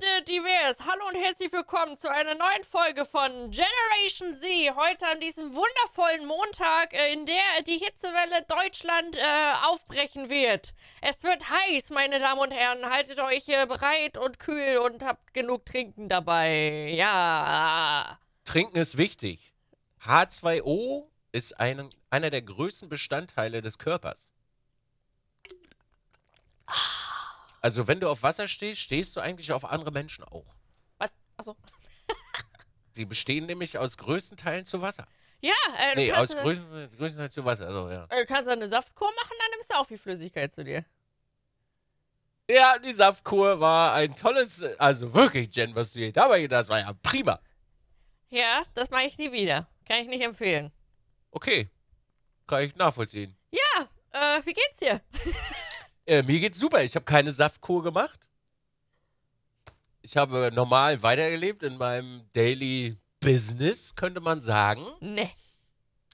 Leute divers, hallo und herzlich willkommen zu einer neuen Folge von Generation Z. Heute an diesem wundervollen Montag, äh, in der die Hitzewelle Deutschland äh, aufbrechen wird. Es wird heiß, meine Damen und Herren. Haltet euch bereit und kühl und habt genug Trinken dabei. Ja. Trinken ist wichtig. H2O ist ein, einer der größten Bestandteile des Körpers. Ah. Also wenn du auf Wasser stehst, stehst du eigentlich auf andere Menschen auch. Was? Achso. Die bestehen nämlich aus größten Teilen zu Wasser. Ja, äh, Nee, aus größten, Teilen zu Wasser, also ja. Äh, du kannst eine Saftkur machen, dann nimmst du auch viel Flüssigkeit zu dir. Ja, die Saftkur war ein tolles, also wirklich, Jen, was du hier dabei gedacht hast, war ja prima. Ja, das mache ich nie wieder. Kann ich nicht empfehlen. Okay, kann ich nachvollziehen. Ja, äh, wie geht's dir? Äh, mir geht's super. Ich habe keine Saftkur gemacht. Ich habe normal weitergelebt in meinem Daily Business, könnte man sagen. Nee.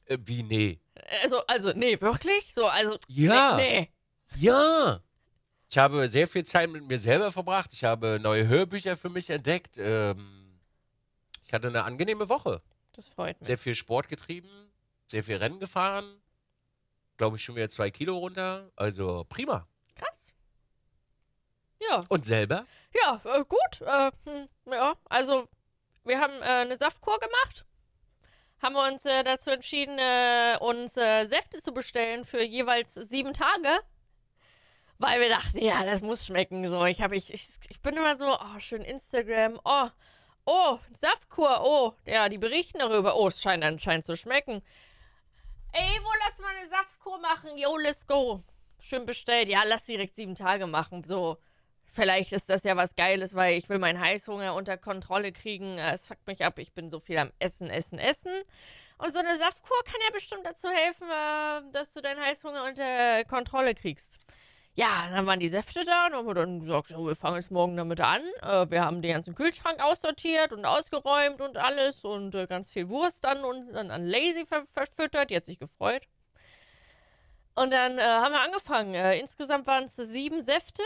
Äh, wie nee? Also, also, nee, wirklich? So, also. Ja. Nee. Ja. Ich habe sehr viel Zeit mit mir selber verbracht. Ich habe neue Hörbücher für mich entdeckt. Ähm, ich hatte eine angenehme Woche. Das freut mich. Sehr viel Sport getrieben, sehr viel Rennen gefahren. Glaube ich schon wieder zwei Kilo runter. Also prima. Krass. Ja. Und selber? Ja, äh, gut. Äh, hm, ja, also wir haben äh, eine Saftkur gemacht. Haben wir uns äh, dazu entschieden, äh, uns äh, Säfte zu bestellen für jeweils sieben Tage. Weil wir dachten, ja, das muss schmecken. So, ich, hab, ich, ich, ich bin immer so, oh, schön Instagram, oh, oh, Saftkur, oh. Ja, die berichten darüber. Oh, es scheint anscheinend zu schmecken. Ey, wo lass mal eine Saftkur machen? Yo, let's go schön bestellt. Ja, lass direkt sieben Tage machen. So, vielleicht ist das ja was Geiles, weil ich will meinen Heißhunger unter Kontrolle kriegen. Äh, es fuckt mich ab, ich bin so viel am Essen, Essen, Essen. Und so eine Saftkur kann ja bestimmt dazu helfen, äh, dass du deinen Heißhunger unter Kontrolle kriegst. Ja, dann waren die Säfte da und haben dann gesagt, so, wir fangen jetzt morgen damit an. Äh, wir haben den ganzen Kühlschrank aussortiert und ausgeräumt und alles und ganz viel Wurst an uns, an Lazy ver verfüttert. Die hat sich gefreut. Und dann äh, haben wir angefangen. Äh, insgesamt waren es sieben Säfte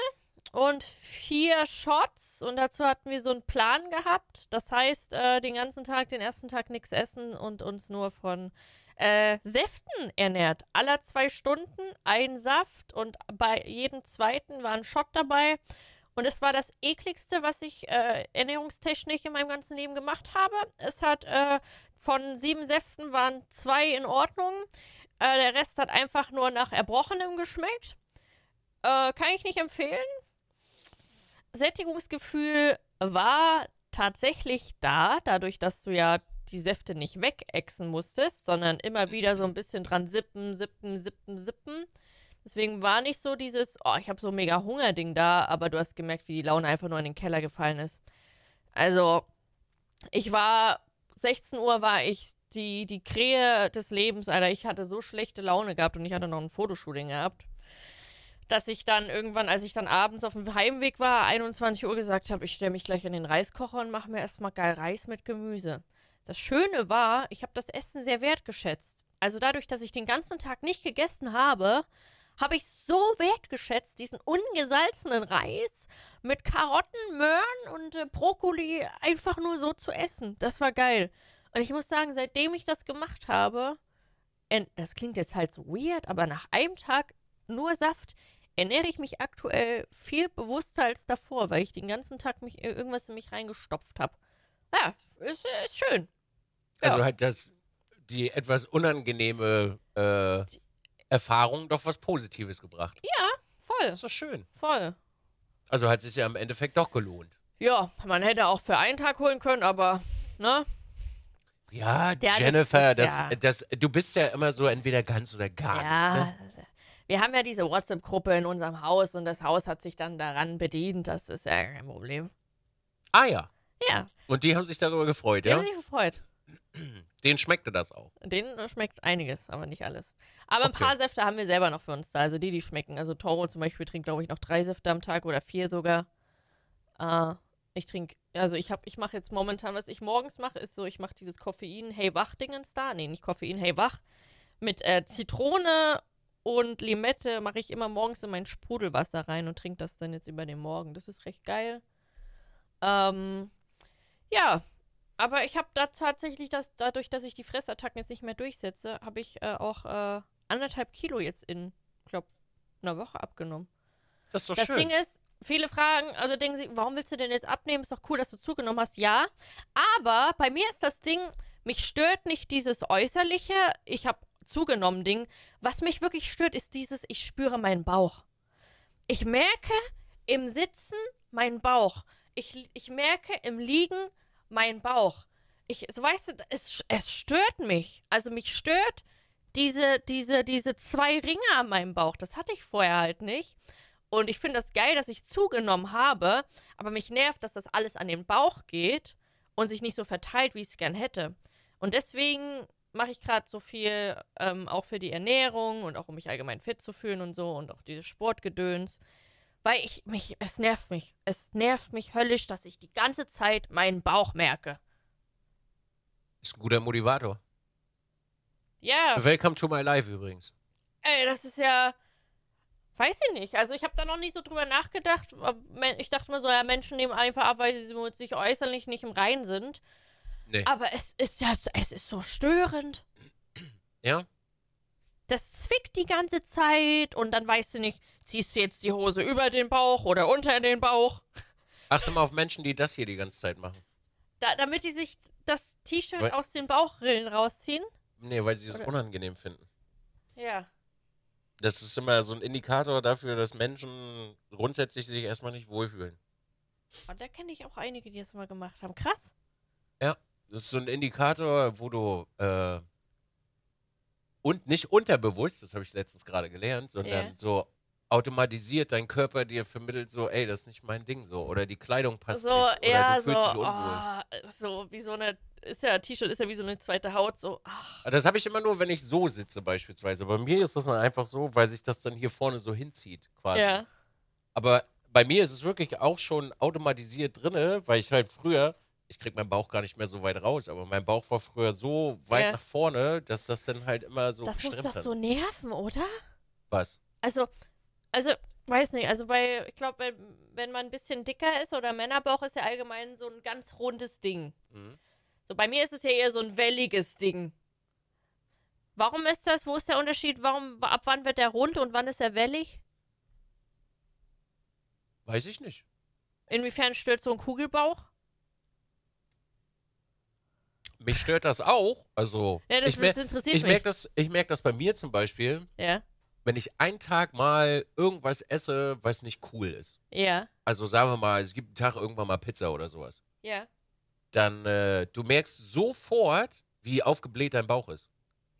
und vier Shots. Und dazu hatten wir so einen Plan gehabt. Das heißt, äh, den ganzen Tag, den ersten Tag nichts essen und uns nur von äh, Säften ernährt. Aller zwei Stunden ein Saft und bei jedem zweiten war ein Shot dabei. Und es war das ekligste, was ich äh, ernährungstechnisch in meinem ganzen Leben gemacht habe. Es hat äh, von sieben Säften waren zwei in Ordnung. Äh, der Rest hat einfach nur nach Erbrochenem geschmeckt. Äh, kann ich nicht empfehlen. Sättigungsgefühl war tatsächlich da, dadurch, dass du ja die Säfte nicht wegexen musstest, sondern immer wieder so ein bisschen dran sippen, sippen, sippen, sippen. Deswegen war nicht so dieses, oh, ich habe so mega Hungerding da, aber du hast gemerkt, wie die Laune einfach nur in den Keller gefallen ist. Also, ich war, 16 Uhr war ich die, die Krähe des Lebens, Alter. Ich hatte so schlechte Laune gehabt und ich hatte noch ein Fotoshooting gehabt, dass ich dann irgendwann, als ich dann abends auf dem Heimweg war, 21 Uhr gesagt habe, ich stelle mich gleich in den Reiskocher und mache mir erstmal geil Reis mit Gemüse. Das Schöne war, ich habe das Essen sehr wertgeschätzt. Also dadurch, dass ich den ganzen Tag nicht gegessen habe, habe ich so wertgeschätzt, diesen ungesalzenen Reis mit Karotten, Möhren und äh, Brokkoli einfach nur so zu essen. Das war geil. Und ich muss sagen, seitdem ich das gemacht habe, das klingt jetzt halt so weird, aber nach einem Tag nur Saft ernähre ich mich aktuell viel bewusster als davor, weil ich den ganzen Tag mich äh, irgendwas in mich reingestopft habe. Ja, ist, ist schön. Ja. Also halt das, die etwas unangenehme äh, Erfahrung doch was Positives gebracht. Ja, voll. Das ist doch schön. Voll. Also hat es sich ja im Endeffekt doch gelohnt. Ja, man hätte auch für einen Tag holen können, aber, ne? Ja, der, Jennifer, das, das, ja. das, du bist ja immer so entweder ganz oder gar ja. nicht. Ne? Wir haben ja diese WhatsApp-Gruppe in unserem Haus und das Haus hat sich dann daran bedient. Das ist ja kein Problem. Ah ja. Ja. Und die haben sich darüber gefreut, die ja? Die haben sich gefreut. Den schmeckte das auch. Den äh, schmeckt einiges, aber nicht alles. Aber ein okay. paar Säfte haben wir selber noch für uns da, also die, die schmecken. Also Toro zum Beispiel trinkt, glaube ich, noch drei Säfte am Tag oder vier sogar. Äh, ich trinke, also ich habe, ich mache jetzt momentan, was ich morgens mache, ist so, ich mache dieses Koffein, hey wach Dingens da, nee, nicht Koffein, hey wach, mit äh, Zitrone und Limette mache ich immer morgens in mein Sprudelwasser rein und trinke das dann jetzt über den Morgen. Das ist recht geil. Ähm, ja, aber ich habe da tatsächlich, das, dadurch, dass ich die Fressattacken jetzt nicht mehr durchsetze, habe ich äh, auch äh, anderthalb Kilo jetzt in, glaube, einer Woche abgenommen. Das ist doch das schön. Das Ding ist, viele fragen, also denken sie, warum willst du denn jetzt abnehmen? Ist doch cool, dass du zugenommen hast. Ja, aber bei mir ist das Ding, mich stört nicht dieses äußerliche, ich habe zugenommen Ding. Was mich wirklich stört, ist dieses, ich spüre meinen Bauch. Ich merke im Sitzen meinen Bauch. Ich, ich merke im Liegen meinen Bauch. Ich, so weißt du, es, es stört mich. Also mich stört diese, diese, diese zwei Ringe an meinem Bauch. Das hatte ich vorher halt nicht. Und ich finde das geil, dass ich zugenommen habe, aber mich nervt, dass das alles an den Bauch geht und sich nicht so verteilt, wie ich es gern hätte. Und deswegen mache ich gerade so viel ähm, auch für die Ernährung und auch um mich allgemein fit zu fühlen und so und auch dieses Sportgedöns. Weil ich mich, es nervt mich. Es nervt mich höllisch, dass ich die ganze Zeit meinen Bauch merke. Ist ein guter Motivator. Ja. Yeah. Welcome to my life übrigens. Ey, das ist ja, Weiß ich nicht. Also ich habe da noch nicht so drüber nachgedacht. Ich dachte mal so, ja, Menschen nehmen einfach ab, weil sie sich äußerlich nicht im Reinen sind. Nee. Aber es ist ja, es ist so störend. Ja. Das zwickt die ganze Zeit und dann weißt du nicht, ziehst du jetzt die Hose über den Bauch oder unter den Bauch. Achte mal auf Menschen, die das hier die ganze Zeit machen. Da, damit die sich das T-Shirt aus den Bauchrillen rausziehen? Nee, weil sie es unangenehm finden. Ja. Das ist immer so ein Indikator dafür, dass Menschen grundsätzlich sich erstmal nicht wohlfühlen. Und oh, da kenne ich auch einige, die das immer gemacht haben. Krass. Ja, das ist so ein Indikator, wo du äh, und nicht unterbewusst, das habe ich letztens gerade gelernt, sondern yeah. so automatisiert dein Körper dir vermittelt, so, ey, das ist nicht mein Ding, so. Oder die Kleidung passt so, nicht. Oder ja, du fühlst so, dich unwohl. Oh, so wie so eine, ist ja, T-Shirt ist ja wie so eine zweite Haut, so. Oh. Ah, das habe ich immer nur, wenn ich so sitze, beispielsweise. Bei mir ist das dann einfach so, weil sich das dann hier vorne so hinzieht, quasi. Ja. Aber bei mir ist es wirklich auch schon automatisiert drinne, weil ich halt früher, ich krieg meinen Bauch gar nicht mehr so weit raus, aber mein Bauch war früher so weit ja. nach vorne, dass das dann halt immer so. Das muss doch hat. so nerven, oder? Was? Also, also weiß nicht, also bei, ich glaube, wenn, wenn man ein bisschen dicker ist oder Männerbauch ist ja allgemein so ein ganz rundes Ding. Mhm. So bei mir ist es ja eher so ein welliges Ding. Warum ist das? Wo ist der Unterschied? Warum, ab wann wird er rund und wann ist er wellig? Weiß ich nicht. Inwiefern stört so ein Kugelbauch? Mich stört das auch. Also, ja, das, ich, das interessiert ich merke das, merk das bei mir zum Beispiel. Ja wenn ich einen Tag mal irgendwas esse, was nicht cool ist. Ja. Also sagen wir mal, es gibt einen Tag irgendwann mal Pizza oder sowas. Ja. Dann, äh, du merkst sofort, wie aufgebläht dein Bauch ist.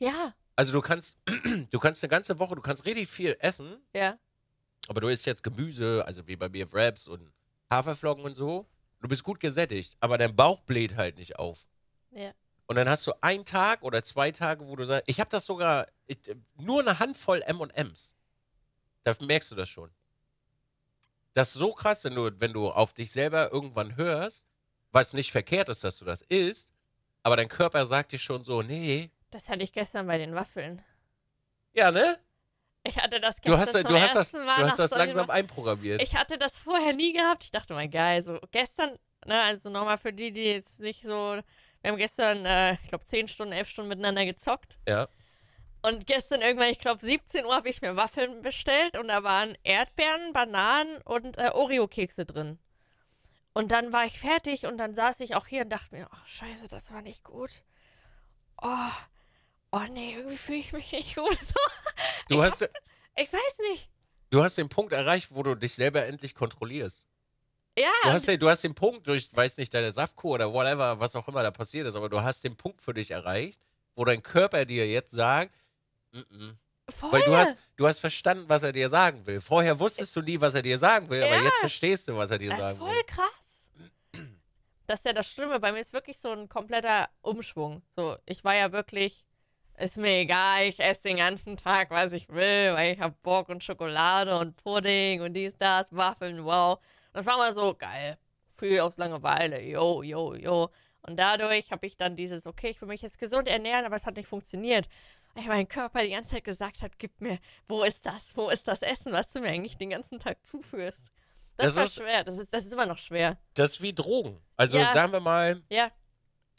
Ja. Also du kannst, du kannst eine ganze Woche, du kannst richtig viel essen. Ja. Aber du isst jetzt Gemüse, also wie bei mir Wraps und Haferflocken und so. Du bist gut gesättigt, aber dein Bauch bläht halt nicht auf. Ja. Und dann hast du einen Tag oder zwei Tage, wo du sagst, ich habe das sogar ich, äh, nur eine Handvoll MMs. Da merkst du das schon. Das ist so krass, wenn du, wenn du auf dich selber irgendwann hörst, was nicht verkehrt ist, dass du das isst, aber dein Körper sagt dir schon so, nee. Das hatte ich gestern bei den Waffeln. Ja, ne? Ich hatte das gestern du hast, zum du ersten das, Mal. Du hast das langsam Mal. einprogrammiert. Ich hatte das vorher nie gehabt. Ich dachte, mein geil, so gestern, ne, also nochmal für die, die jetzt nicht so, wir haben gestern, äh, ich glaube, 10 Stunden, 11 Stunden miteinander gezockt. Ja. Und gestern irgendwann, ich glaube 17 Uhr, habe ich mir Waffeln bestellt und da waren Erdbeeren, Bananen und äh, Oreo-Kekse drin. Und dann war ich fertig und dann saß ich auch hier und dachte mir, ach oh, scheiße, das war nicht gut. Oh, oh nee, irgendwie fühle ich mich nicht gut. du ich hast... Hab, ich weiß nicht. Du hast den Punkt erreicht, wo du dich selber endlich kontrollierst. Ja. Du hast du hast den Punkt durch, weiß nicht, deine Saftkur oder whatever, was auch immer da passiert ist, aber du hast den Punkt für dich erreicht, wo dein Körper dir jetzt sagt, Mm -mm. Voll. Weil du hast, du hast verstanden, was er dir sagen will. Vorher wusstest du nie, was er dir sagen will, ja. aber jetzt verstehst du, was er dir das sagen will. Das ist voll krass. Das ist ja das Schlimme. Bei mir ist wirklich so ein kompletter Umschwung. So, ich war ja wirklich, ist mir egal, ich esse den ganzen Tag, was ich will, weil ich habe Bock und Schokolade und Pudding und dies, das, Waffeln, wow. das war mal so geil. Viel aus Langeweile, yo, yo, yo. Und dadurch habe ich dann dieses, okay, ich will mich jetzt gesund ernähren, aber es hat nicht funktioniert mein Körper die ganze Zeit gesagt hat, gib mir, wo ist das, wo ist das Essen, was du mir eigentlich den ganzen Tag zuführst. Das, das war ist, schwer, das ist, das ist immer noch schwer. Das ist wie Drogen. Also ja. sagen wir mal, ja.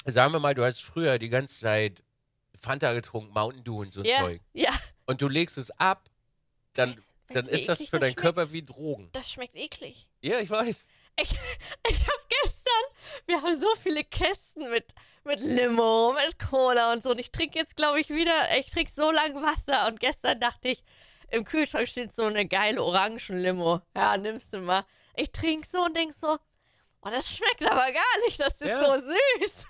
sagen wir mal, du hast früher die ganze Zeit Fanta getrunken, Mountain Dew und so ja. Zeug. Ja. Und du legst es ab, dann, weißt, dann weißt, ist das für deinen Körper wie Drogen. Das schmeckt eklig. Ja, ich weiß ich, ich habe gestern, wir haben so viele Kästen mit, mit Limo, mit Cola und so. Und ich trinke jetzt, glaube ich, wieder, ich trinke so lange Wasser. Und gestern dachte ich, im Kühlschrank steht so eine geile Orangenlimo. Ja, nimmst du mal. Ich trinke so und denke so, oh, das schmeckt aber gar nicht, das ist ja. so süß.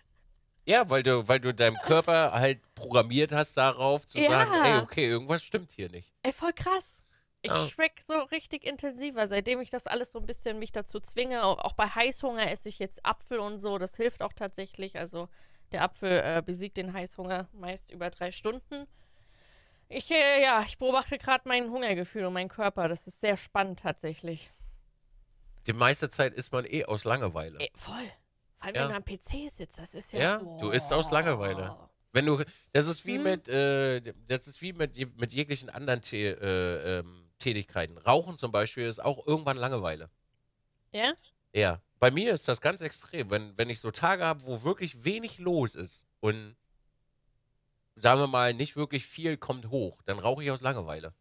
Ja, weil du, weil du deinem Körper halt programmiert hast darauf zu ja. sagen, ey, okay, irgendwas stimmt hier nicht. Ey, voll krass. Ich ja. schmecke so richtig intensiver, seitdem ich das alles so ein bisschen mich dazu zwinge. Auch, bei Heißhunger esse ich jetzt Apfel und so. Das hilft auch tatsächlich. Also der Apfel äh, besiegt den Heißhunger meist über drei Stunden. Ich, äh, ja, ich beobachte gerade mein Hungergefühl und meinen Körper. Das ist sehr spannend tatsächlich. Die meiste Zeit isst man eh aus Langeweile. Ey, äh, voll. Vor allem, ja. wenn du am PC sitzt, das ist ja. Ja, du isst aus Langeweile. Oh. Wenn du, das ist wie hm. mit, äh, das ist wie mit, mit jeglichen anderen Tee, äh, ähm, Tätigkeiten. Rauchen zum Beispiel ist auch irgendwann Langeweile. Ja? Ja. Bei mir ist das ganz extrem. Wenn, wenn ich so Tage habe, wo wirklich wenig los ist und sagen wir mal, nicht wirklich viel kommt hoch, dann rauche ich aus Langeweile.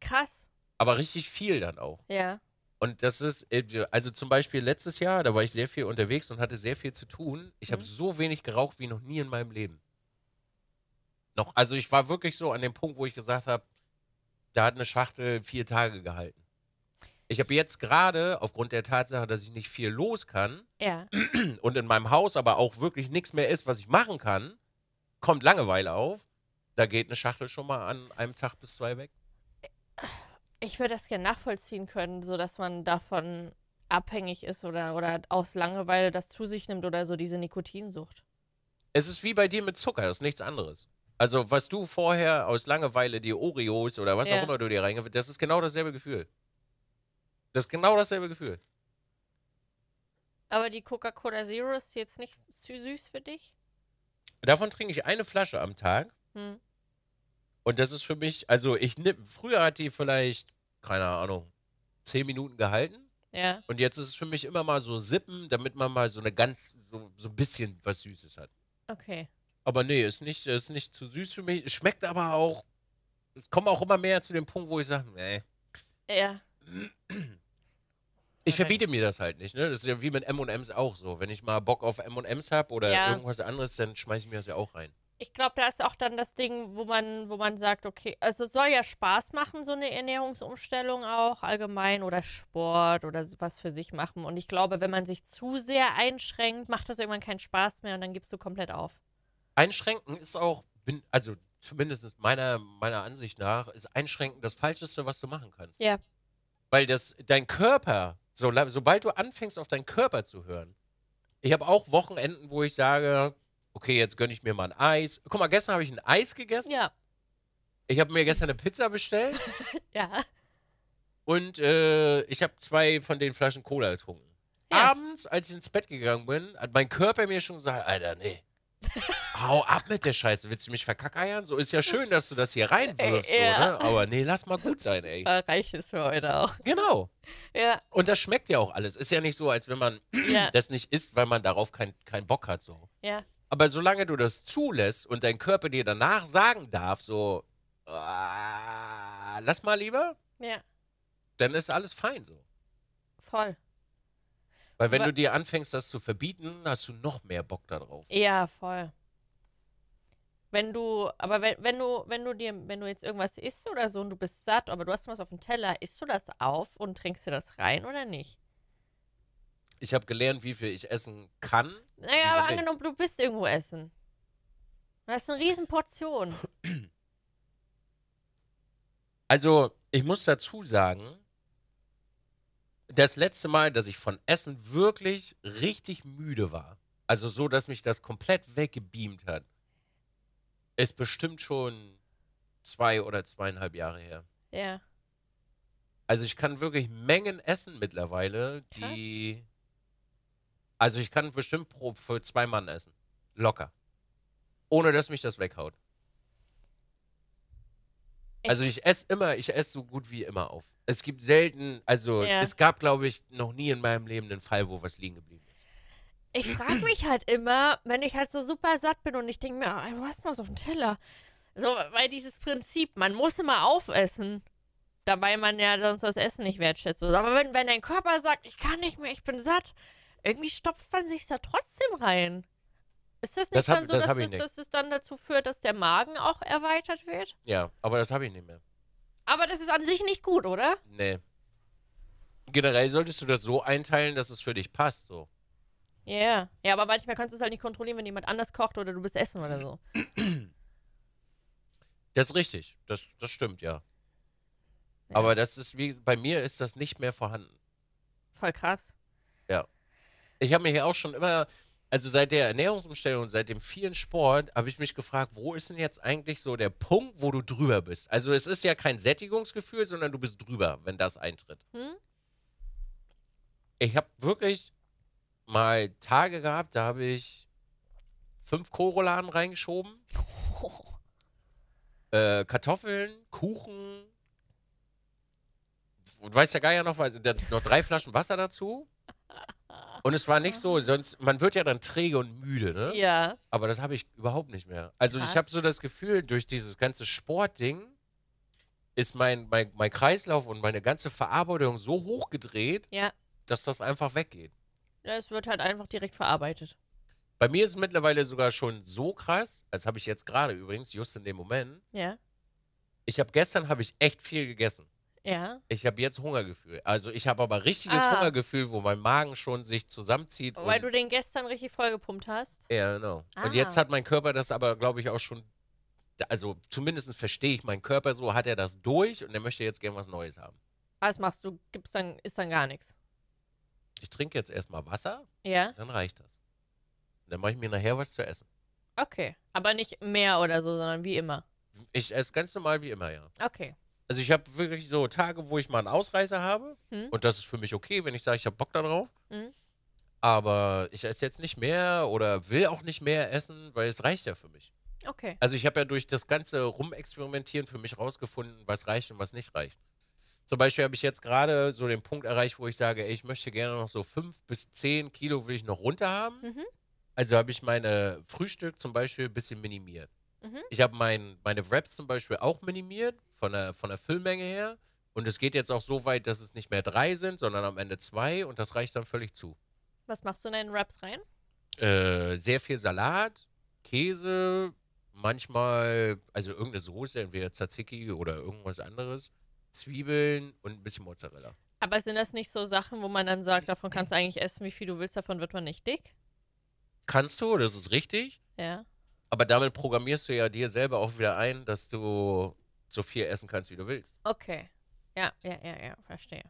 Krass. Aber richtig viel dann auch. Ja. Und das ist, äh, also zum Beispiel letztes Jahr, da war ich sehr viel unterwegs und hatte sehr viel zu tun. Ich mhm. habe so wenig geraucht wie noch nie in meinem Leben. Noch, also ich war wirklich so an dem Punkt, wo ich gesagt habe, da hat eine Schachtel vier Tage gehalten. Ich habe jetzt gerade, aufgrund der Tatsache, dass ich nicht viel los kann ja. und in meinem Haus aber auch wirklich nichts mehr ist, was ich machen kann, kommt Langeweile auf. Da geht eine Schachtel schon mal an einem Tag bis zwei weg. Ich würde das gerne nachvollziehen können, sodass man davon abhängig ist oder, oder aus Langeweile das zu sich nimmt oder so diese Nikotinsucht. Es ist wie bei dir mit Zucker, das ist nichts anderes. Also, was du vorher aus Langeweile die Oreos oder was ja. auch immer du dir reingefüllt das ist genau dasselbe Gefühl. Das ist genau dasselbe Gefühl. Aber die Coca-Cola Zero ist jetzt nicht zu süß für dich? Davon trinke ich eine Flasche am Tag. Hm. Und das ist für mich, also ich nehme, früher hat die vielleicht, keine Ahnung, zehn Minuten gehalten. Ja. Und jetzt ist es für mich immer mal so sippen, damit man mal so eine ganz, so, so ein bisschen was Süßes hat. Okay. Aber nee, ist nicht, ist nicht zu süß für mich. Schmeckt aber auch. Ich komme auch immer mehr zu dem Punkt, wo ich sage, nee. Ja. Ich verbiete mir das halt nicht, ne? Das ist ja wie mit MMs auch so. Wenn ich mal Bock auf MMs habe oder ja. irgendwas anderes, dann schmeiße ich mir das ja auch rein. Ich glaube, da ist auch dann das Ding, wo man, wo man sagt, okay, also es soll ja Spaß machen, so eine Ernährungsumstellung auch allgemein oder Sport oder was für sich machen. Und ich glaube, wenn man sich zu sehr einschränkt, macht das irgendwann keinen Spaß mehr und dann gibst du komplett auf. Einschränken ist auch, also zumindest meiner, meiner Ansicht nach, ist Einschränken das Falscheste, was du machen kannst. Ja. Weil das, dein Körper, so, sobald du anfängst, auf deinen Körper zu hören, ich habe auch Wochenenden, wo ich sage, okay, jetzt gönne ich mir mal ein Eis. Guck mal, gestern habe ich ein Eis gegessen. Ja. Ich habe mir gestern eine Pizza bestellt. ja. Und äh, ich habe zwei von den Flaschen Cola getrunken. Ja. Abends, als ich ins Bett gegangen bin, hat mein Körper mir schon gesagt, Alter, nee, Hau ab mit der Scheiße. Willst du mich verkackeiern? So ist ja schön, dass du das hier reinwirfst, ey, äh, ja. so, ne? Aber nee, lass mal gut sein, ey. Reicht es für heute auch. Genau. Ja. Und das schmeckt ja auch alles. Ist ja nicht so, als wenn man ja. das nicht isst, weil man darauf keinen kein Bock hat, so. Ja. Aber solange du das zulässt und dein Körper dir danach sagen darf, so, ah, lass mal lieber. Ja. Dann ist alles fein, so. Voll. Weil wenn Aber du dir anfängst, das zu verbieten, hast du noch mehr Bock darauf. Ja, voll. Wenn du, aber wenn, wenn du, wenn du dir, wenn du jetzt irgendwas isst oder so und du bist satt, aber du hast was auf dem Teller, isst du das auf und trinkst dir das rein oder nicht? Ich habe gelernt, wie viel ich essen kann. Naja, aber angenommen, du bist irgendwo essen. Das ist eine Riesenportion. Also, ich muss dazu sagen, das letzte Mal, dass ich von Essen wirklich richtig müde war, also so, dass mich das komplett weggebeamt hat, ist bestimmt schon zwei oder zweieinhalb Jahre her. Ja. Also ich kann wirklich Mengen essen mittlerweile, die. Also ich kann bestimmt pro für zwei Mann essen. Locker. Ohne dass mich das weghaut. Also ich esse immer, ich esse so gut wie immer auf. Es gibt selten, also ja. es gab, glaube ich, noch nie in meinem Leben einen Fall, wo was liegen geblieben ist. Ich frage mich halt immer, wenn ich halt so super satt bin und ich denke mir, ah, du hast noch was auf dem Teller. So, weil dieses Prinzip, man muss immer aufessen. Dabei man ja sonst das Essen nicht wertschätzt. Aber wenn, wenn dein Körper sagt, ich kann nicht mehr, ich bin satt, irgendwie stopft man sich da trotzdem rein. Ist das nicht das hab, dann so, das dass, das, dass es dann dazu führt, dass der Magen auch erweitert wird? Ja, aber das habe ich nicht mehr. Aber das ist an sich nicht gut, oder? Nee. Generell solltest du das so einteilen, dass es für dich passt, so. Ja, yeah. ja, aber manchmal kannst du es halt nicht kontrollieren, wenn jemand anders kocht oder du bist essen oder so. Das ist richtig, das, das stimmt, ja. ja. Aber das ist wie, bei mir ist das nicht mehr vorhanden. Voll krass. Ja. Ich habe mich ja auch schon immer, also seit der Ernährungsumstellung, seit dem vielen Sport, habe ich mich gefragt, wo ist denn jetzt eigentlich so der Punkt, wo du drüber bist? Also es ist ja kein Sättigungsgefühl, sondern du bist drüber, wenn das eintritt. Hm? Ich habe wirklich mal Tage gehabt, da habe ich fünf Koroladen reingeschoben. Oh. Äh, Kartoffeln, Kuchen. Und weiß ja gar ja noch, also, noch drei Flaschen Wasser dazu. Und es war nicht so, sonst, man wird ja dann träge und müde, ne? Ja. Aber das habe ich überhaupt nicht mehr. Also Krass. ich habe so das Gefühl, durch dieses ganze Sportding ist mein, mein, mein Kreislauf und meine ganze Verarbeitung so hochgedreht, ja. dass das einfach weggeht. Ja, es wird halt einfach direkt verarbeitet. Bei mir ist es mittlerweile sogar schon so krass, als habe ich jetzt gerade übrigens, just in dem Moment. Ja. Ich habe gestern habe ich echt viel gegessen. Ja. Ich habe jetzt Hungergefühl. Also ich habe aber richtiges Ah. Hungergefühl, wo mein Magen schon sich zusammenzieht. Weil du den gestern richtig vollgepumpt hast. ja, genau. Ah. Und jetzt hat mein Körper das aber, glaube ich, auch schon. Also zumindest verstehe ich meinen Körper so, hat er das durch und er möchte jetzt gern was Neues haben. Was machst du? Gibt's dann, ist dann gar nichts. Ich trinke jetzt erstmal Wasser, Ja? dann reicht das. Und dann mache ich mir nachher was zu essen. Okay. Aber nicht mehr oder so, sondern wie immer. Ich esse ganz normal wie immer, ja. Okay. Also ich habe wirklich so Tage, wo ich mal einen Ausreißer habe. Hm? Und das ist für mich okay, wenn ich sage, ich habe Bock darauf. Hm? Aber ich esse jetzt nicht mehr oder will auch nicht mehr essen, weil es reicht ja für mich. Okay. Also ich habe ja durch das ganze Rumexperimentieren für mich rausgefunden, was reicht und was nicht reicht. Zum Beispiel habe ich jetzt gerade so den Punkt erreicht, wo ich sage, ey, ich möchte gerne noch so fünf bis zehn Kilo will ich noch runter haben. Mhm. Also habe ich meine Frühstück zum Beispiel ein bisschen minimiert. Mhm. Ich habe mein, meine Wraps zum Beispiel auch minimiert, von der, von der Füllmenge her. Und es geht jetzt auch so weit, dass es nicht mehr drei sind, sondern am Ende zwei und das reicht dann völlig zu. Was machst du in deinen Wraps rein? Äh, sehr viel Salat, Käse, manchmal, also irgendeine Soße, entweder Tzatziki oder irgendwas anderes, Zwiebeln und ein bisschen Mozzarella. Aber sind das nicht so Sachen, wo man dann sagt, davon kannst du eigentlich essen, wie viel du willst, davon wird man nicht dick? Kannst du, das ist richtig. Ja. Aber damit programmierst du ja dir selber auch wieder ein, dass du so viel essen kannst, wie du willst. Okay. Ja, ja, ja, ja, verstehe.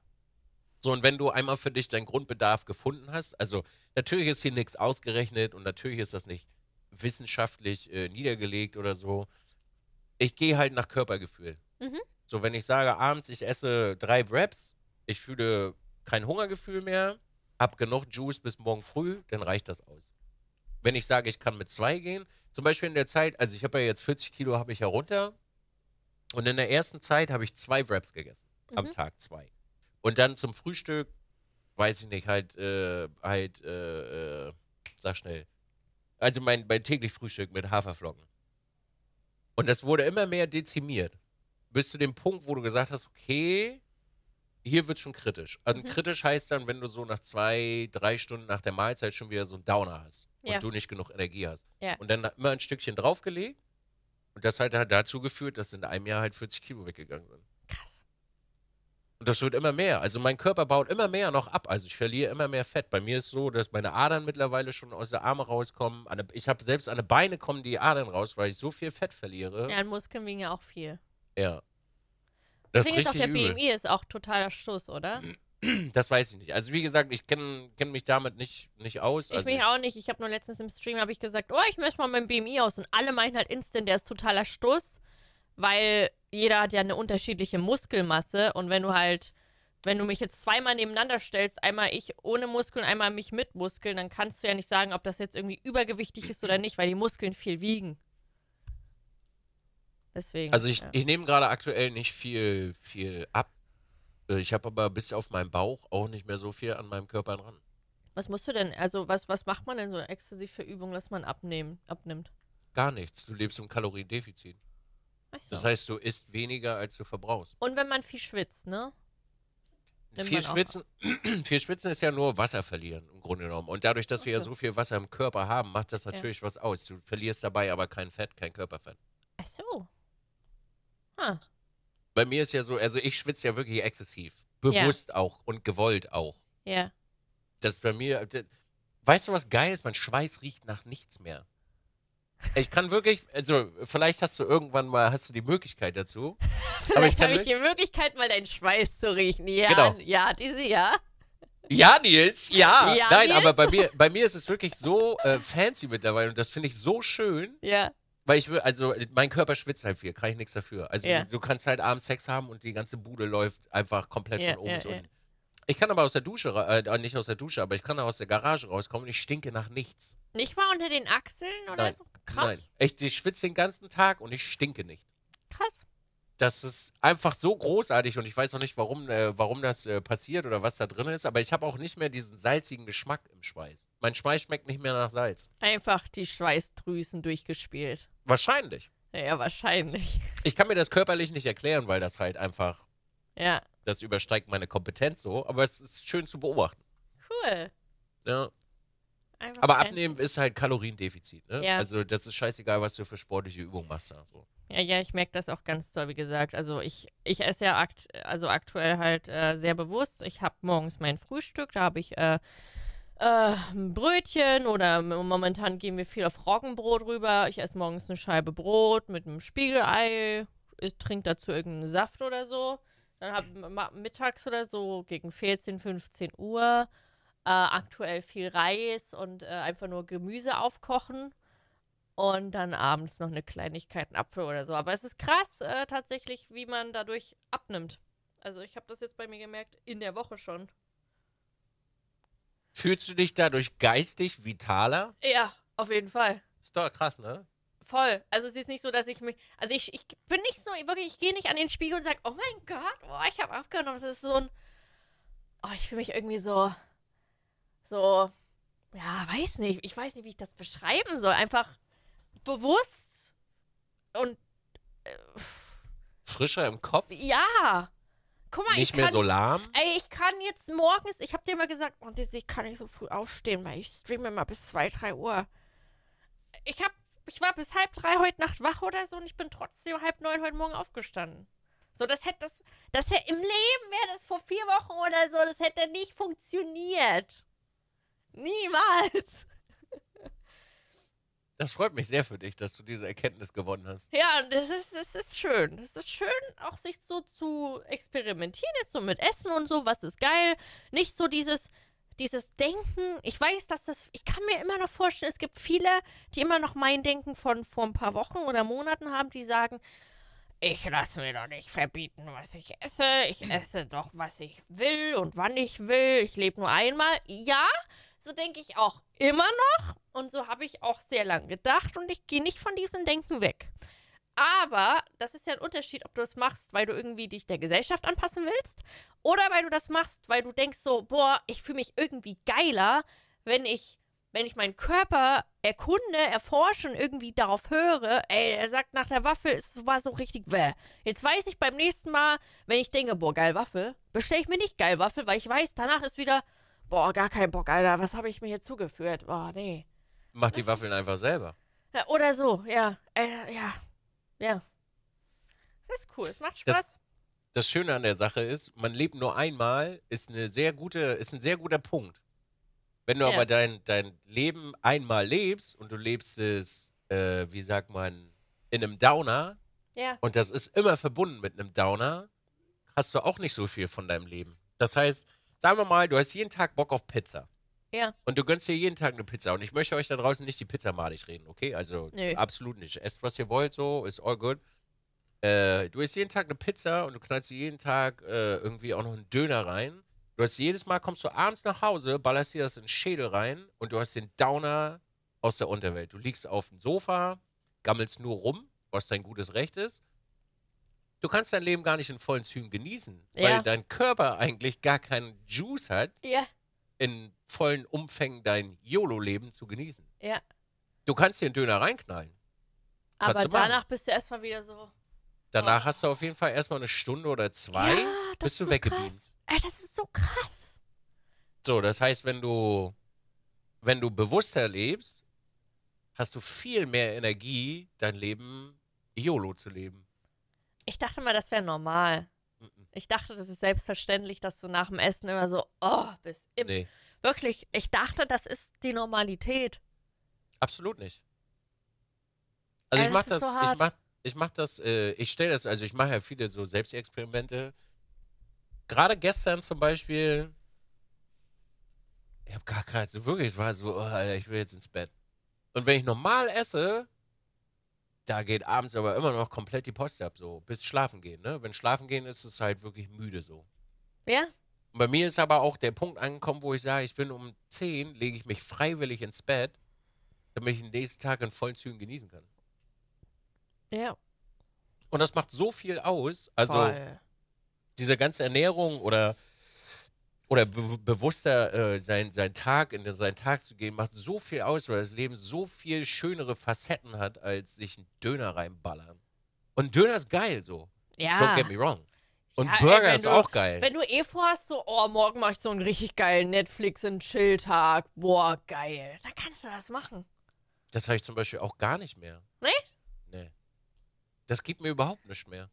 So, und wenn du einmal für dich deinen Grundbedarf gefunden hast, also natürlich ist hier nichts ausgerechnet und natürlich ist das nicht wissenschaftlich äh, niedergelegt oder so. Ich gehe halt nach Körpergefühl. Mhm. So, wenn ich sage, abends, ich esse drei Wraps, ich fühle kein Hungergefühl mehr, hab genug Juice bis morgen früh, dann reicht das aus wenn ich sage, ich kann mit zwei gehen, zum Beispiel in der Zeit, also ich habe ja jetzt 40 Kilo habe ich ja runter und in der ersten Zeit habe ich zwei Wraps gegessen, mhm. am Tag zwei. Und dann zum Frühstück, weiß ich nicht, halt, äh, halt, äh, äh, sag schnell, also mein, mein täglich Frühstück mit Haferflocken. Und das wurde immer mehr dezimiert. Bis zu dem Punkt, wo du gesagt hast, okay, hier wird schon kritisch. Also mhm. kritisch heißt dann, wenn du so nach zwei, drei Stunden nach der Mahlzeit schon wieder so einen Downer hast ja. und du nicht genug Energie hast. Ja. Und dann immer ein Stückchen draufgelegt und das halt hat dazu geführt, dass in einem Jahr halt 40 Kilo weggegangen sind. Krass. Und das wird immer mehr. Also mein Körper baut immer mehr noch ab. Also ich verliere immer mehr Fett. Bei mir ist so, dass meine Adern mittlerweile schon aus der Arme rauskommen. ich habe selbst an den Beine kommen die Adern raus, weil ich so viel Fett verliere. Ja, an Muskeln wiegen ja auch viel. Ja. Das Deswegen ist auch der übel. BMI ist auch totaler Schuss, oder? Das weiß ich nicht. Also wie gesagt, ich kenne kenn mich damit nicht, nicht aus. Ich also mich ich, auch nicht. Ich habe nur letztens im Stream ich gesagt, oh, ich möchte mal mein BMI aus. Und alle meinen halt instant, der ist totaler Stuss, weil jeder hat ja eine unterschiedliche Muskelmasse. Und wenn du halt, wenn du mich jetzt zweimal nebeneinander stellst, einmal ich ohne Muskeln, einmal mich mit Muskeln, dann kannst du ja nicht sagen, ob das jetzt irgendwie übergewichtig ist oder nicht, weil die Muskeln viel wiegen. Deswegen. Also ich, ja. ich nehme gerade aktuell nicht viel, viel ab äh, ich habe aber bis auf meinen Bauch auch nicht mehr so viel an meinem Körper dran. Was musst du denn, also was, was macht man denn so exzessiv für Übungen, dass man abnehmen, abnimmt? Gar nichts. Du lebst im Kaloriendefizit. Ach so. Das heißt, du isst weniger, als du verbrauchst. Und wenn man viel schwitzt, ne? viel schwitzen, viel schwitzen ist ja nur Wasser verlieren im Grunde genommen. Und dadurch, dass okay. wir ja so viel Wasser im Körper haben, macht das natürlich ja. was aus. Du verlierst dabei aber kein Fett, kein Körperfett. Ach so. Ah. Huh bei mir ist ja so, also ich schwitze ja wirklich exzessiv. Bewusst ja. auch und gewollt auch. Ja. Das bei mir, das, weißt du, was geil ist? Mein Schweiß riecht nach nichts mehr. Ich kann wirklich, also vielleicht hast du irgendwann mal, hast du die Möglichkeit dazu. vielleicht habe ich die Möglichkeit, mal deinen Schweiß zu riechen. Ja, genau. ja, diese, ja. Ja, Nils, ja. ja Nein, Nils? aber bei mir, bei mir ist es wirklich so äh, fancy mittlerweile und das finde ich so schön. Ja. Weil ich will, also mein Körper schwitzt halt viel, kann ich nichts dafür. Also ja. du, du, kannst halt abends Sex haben und die ganze Bude läuft einfach komplett ja, von oben zu unten. Ich kann aber aus der Dusche, äh, äh, nicht aus der Dusche, aber ich kann aus der Garage rauskommen und ich stinke nach nichts. Nicht mal unter den Achseln oder Nein. so? Krass. Nein, ich, ich schwitze den ganzen Tag und ich stinke nicht. Krass. Das ist einfach so großartig und ich weiß noch nicht, warum, äh, warum das äh, passiert oder was da drin ist, aber ich habe auch nicht mehr diesen salzigen Geschmack im Schweiß. Mein Schweiß schmeckt nicht mehr nach Salz. Einfach die Schweißdrüsen durchgespielt. Wahrscheinlich. Ja, wahrscheinlich. Ich kann mir das körperlich nicht erklären, weil das halt einfach. Ja. Das übersteigt meine Kompetenz so, aber es ist schön zu beobachten. Cool. Ja. Einfach aber abnehmen ist halt Kaloriendefizit, ne? Ja. Also das ist scheißegal, was du für sportliche Übungen machst. Also. Ja, ja, ich merke das auch ganz toll, wie gesagt. Also ich, ich esse ja akt also aktuell halt äh, sehr bewusst. Ich habe morgens mein Frühstück, da habe ich äh, äh, ein Brötchen oder momentan gehen wir viel auf Roggenbrot rüber. Ich esse morgens eine Scheibe Brot mit einem Spiegelei, trinke dazu irgendeinen Saft oder so. Dann habe mittags oder so gegen 14, 15 Uhr äh, aktuell viel Reis und äh, einfach nur Gemüse aufkochen. Und dann abends noch eine Kleinigkeit, einen Apfel oder so. Aber es ist krass äh, tatsächlich, wie man dadurch abnimmt. Also ich habe das jetzt bei mir gemerkt, in der Woche schon. Fühlst du dich dadurch geistig vitaler? Ja, auf jeden Fall. Ist doch krass, ne? Voll. Also es ist nicht so, dass ich mich. Also ich, ich bin nicht so, wirklich, ich gehe nicht an den Spiegel und sage, oh mein Gott, boah, ich habe abgenommen. Es ist so ein. Oh, ich fühle mich irgendwie so. So. Ja, weiß nicht. Ich weiß nicht, wie ich das beschreiben soll. Einfach bewusst und. Äh, Frischer im Kopf? Ja guck mal, nicht ich mehr kann, so lahm. Ey, ich kann jetzt morgens, ich habe dir immer gesagt, oh, ich kann nicht so früh aufstehen, weil ich streame immer bis 2, 3 Uhr. Ich hab, ich war bis halb drei heute Nacht wach oder so und ich bin trotzdem halb neun heute Morgen aufgestanden. So, das hätte das, das hätte im Leben wäre das vor vier Wochen oder so, das hätte nicht funktioniert. Niemals. Das freut mich sehr für dich, dass du diese Erkenntnis gewonnen hast. Ja, das ist, das ist schön. Das ist schön, auch sich so zu experimentieren, jetzt so mit Essen und so, was ist geil. Nicht so dieses, dieses Denken. Ich weiß, dass das, ich kann mir immer noch vorstellen, es gibt viele, die immer noch mein Denken von vor ein paar Wochen oder Monaten haben, die sagen, ich lasse mir doch nicht verbieten, was ich esse. Ich esse doch, was ich will und wann ich will. Ich lebe nur einmal. Ja, so denke ich auch immer noch und so habe ich auch sehr lange gedacht und ich gehe nicht von diesem Denken weg. Aber das ist ja ein Unterschied, ob du das machst, weil du irgendwie dich der Gesellschaft anpassen willst oder weil du das machst, weil du denkst so, boah, ich fühle mich irgendwie geiler, wenn ich wenn ich meinen Körper erkunde, erforsche und irgendwie darauf höre, ey, er sagt nach der Waffe, es war so richtig bäh. Jetzt weiß ich beim nächsten Mal, wenn ich denke, boah, geil Waffe, bestelle ich mir nicht geil Waffe, weil ich weiß, danach ist wieder, boah, gar keinen Bock, Alter, was habe ich mir hier zugeführt? Boah, nee. Mach die Waffeln einfach selber. Ja, oder so, ja. Äh, ja. Ja. Das ist cool, es macht Spaß. Das, das, Schöne an der Sache ist, man lebt nur einmal, ist eine sehr gute, ist ein sehr guter Punkt. Wenn du ja. aber dein, dein Leben einmal lebst und du lebst es, äh, wie sagt man, in einem Downer, ja. und das ist immer verbunden mit einem Downer, hast du auch nicht so viel von deinem Leben. Das heißt, sagen wir mal, du hast jeden Tag Bock auf Pizza. Ja. Und du gönnst dir jeden Tag eine Pizza. Und ich möchte euch da draußen nicht die Pizza malig reden, okay? Also Nö. absolut nicht. Esst, was ihr wollt, so, ist all good. Äh, du isst jeden Tag eine Pizza und du knallst dir jeden Tag äh, irgendwie auch noch einen Döner rein. Du hast jedes Mal, kommst du abends nach Hause, ballerst dir das in den Schädel rein und du hast den Downer aus der Unterwelt. Du liegst auf dem Sofa, gammelst nur rum, was dein gutes Recht ist du kannst dein Leben gar nicht in vollen Zügen genießen, ja. weil dein Körper eigentlich gar keinen Juice hat, ja. in vollen Umfängen dein YOLO-Leben zu genießen. Ja. Du kannst dir einen Döner reinknallen. Aber danach bist du erstmal wieder so. Danach oh. hast du auf jeden Fall erstmal eine Stunde oder zwei, ja, bist du so weggebeamt. Ey, das ist so krass. So, das heißt, wenn du, wenn du bewusster lebst, hast du viel mehr Energie, dein Leben YOLO zu leben. Ich dachte mal, das wäre normal. Ich dachte, das ist selbstverständlich, dass du nach dem Essen immer so, oh, bist im. Nee. Wirklich, ich dachte, das ist die Normalität. Absolut nicht. Also Ey, ich mache das, so ich mach, ich mach das, äh, ich stelle das, also ich mache ja viele so Selbstexperimente. Gerade gestern zum Beispiel, ich habe gar keine, also wirklich, es war so, oh, Alter, ich will jetzt ins Bett. Und wenn ich normal esse, da geht abends aber immer noch komplett die Post ab, so bis schlafen gehen. Ne? Wenn schlafen gehen ist, ist es halt wirklich müde so. Ja. Und bei mir ist aber auch der Punkt angekommen, wo ich sage, ich bin um 10, lege ich mich freiwillig ins Bett, damit ich den nächsten Tag in vollen Zügen genießen kann. Ja. Und das macht so viel aus. Also Voll. diese ganze Ernährung oder oder be bewusster äh, sein, sein Tag in seinen Tag zu gehen, macht so viel aus, weil das Leben so viel schönere Facetten hat, als sich einen Döner reinballern. Und Döner ist geil so. Ja. Don't get me wrong. Und ja, Burger ey, ist du, auch geil. Wenn du eh vorhast, so, oh, morgen mach ich so einen richtig geilen Netflix- und Chill-Tag. Boah, geil. Da kannst du das machen. Das habe ich zum Beispiel auch gar nicht mehr. Nee? Nee. Das gibt mir überhaupt nichts mehr.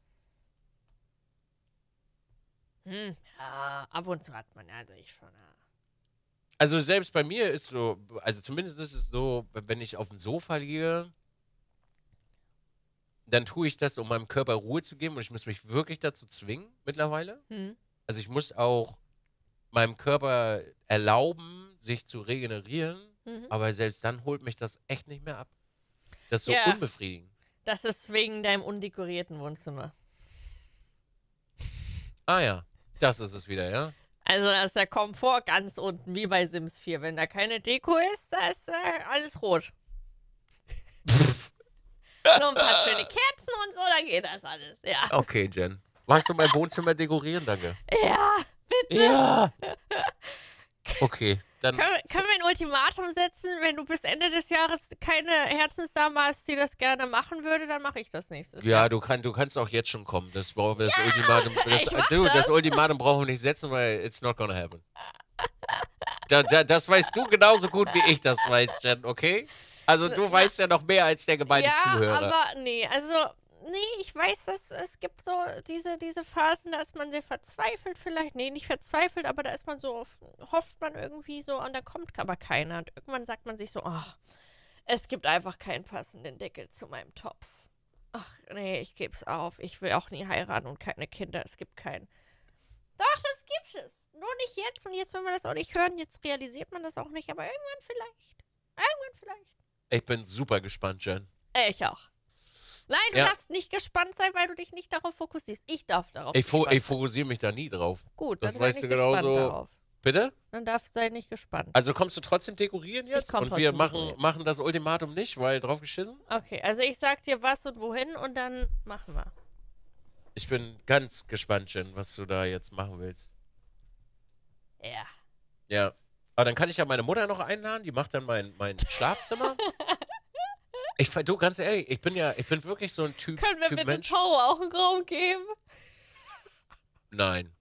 Hm, ja, ab und zu hat man, also ich schon. Ja. Also selbst bei mir ist so, also zumindest ist es so, wenn ich auf dem Sofa liege, dann tue ich das, um meinem Körper Ruhe zu geben und ich muss mich wirklich dazu zwingen mittlerweile. Hm. Also ich muss auch meinem Körper erlauben, sich zu regenerieren, mhm. aber selbst dann holt mich das echt nicht mehr ab. Das ist so ja. unbefriedigend. Das ist wegen deinem undekorierten Wohnzimmer. Ah ja. Das ist es wieder, ja? Also da ist der Komfort ganz unten, wie bei Sims 4. Wenn da keine Deko ist, da ist äh, alles rot. Nur ein paar schöne Kerzen und so, dann geht das alles, ja. Okay, Jen. Magst du mein Wohnzimmer dekorieren, danke? Ja, bitte. Ja. Okay. Dann können, können wir ein Ultimatum setzen, wenn du bis Ende des Jahres keine Herzensdame hast, die das gerne machen würde, dann mache ich das nächstes Jahr. Ja, du, kann, du kannst auch jetzt schon kommen. Das, das, ja, Ultimatum, das, du, das. das Ultimatum brauchen wir nicht setzen, weil it's not gonna happen. da, da, das weißt du genauso gut, wie ich das weiß, Jen, okay? Also du weißt ja noch mehr als der gemeine ja, Zuhörer. Aber nee, also nee, ich weiß, dass es gibt so diese, diese Phasen, da ist man sehr verzweifelt vielleicht. Nee, nicht verzweifelt, aber da ist man so, hofft man irgendwie so und da kommt aber keiner. Und irgendwann sagt man sich so, ach, es gibt einfach keinen passenden Deckel zu meinem Topf. Ach, nee, ich geb's auf. Ich will auch nie heiraten und keine Kinder. Es gibt keinen. Doch, das gibt es. Nur nicht jetzt. Und jetzt will man das auch nicht hören. Jetzt realisiert man das auch nicht. Aber irgendwann vielleicht. Irgendwann vielleicht. Ich bin super gespannt, Jen. Ich auch. Nein, du ja. darfst nicht gespannt sein, weil du dich nicht darauf fokussierst. Ich darf darauf. Ich, fo ich fokussiere mich da nie drauf. Gut, das dann weißt sei nicht genauso. Darauf. Bitte? Dann darf sei nicht gespannt. Also kommst du trotzdem dekorieren jetzt? und wir machen, machen das Ultimatum nicht, weil drauf geschissen? Okay, also ich sag dir was und wohin und dann machen wir. Ich bin ganz gespannt, Jen, was du da jetzt machen willst. Ja. Ja. Aber dann kann ich ja meine Mutter noch einladen, die macht dann mein, mein Schlafzimmer. Ich, du, ganz ehrlich, ich bin ja, ich bin wirklich so ein Typ. Können wir typ bitte Mensch. Power auch einen Raum geben? Nein.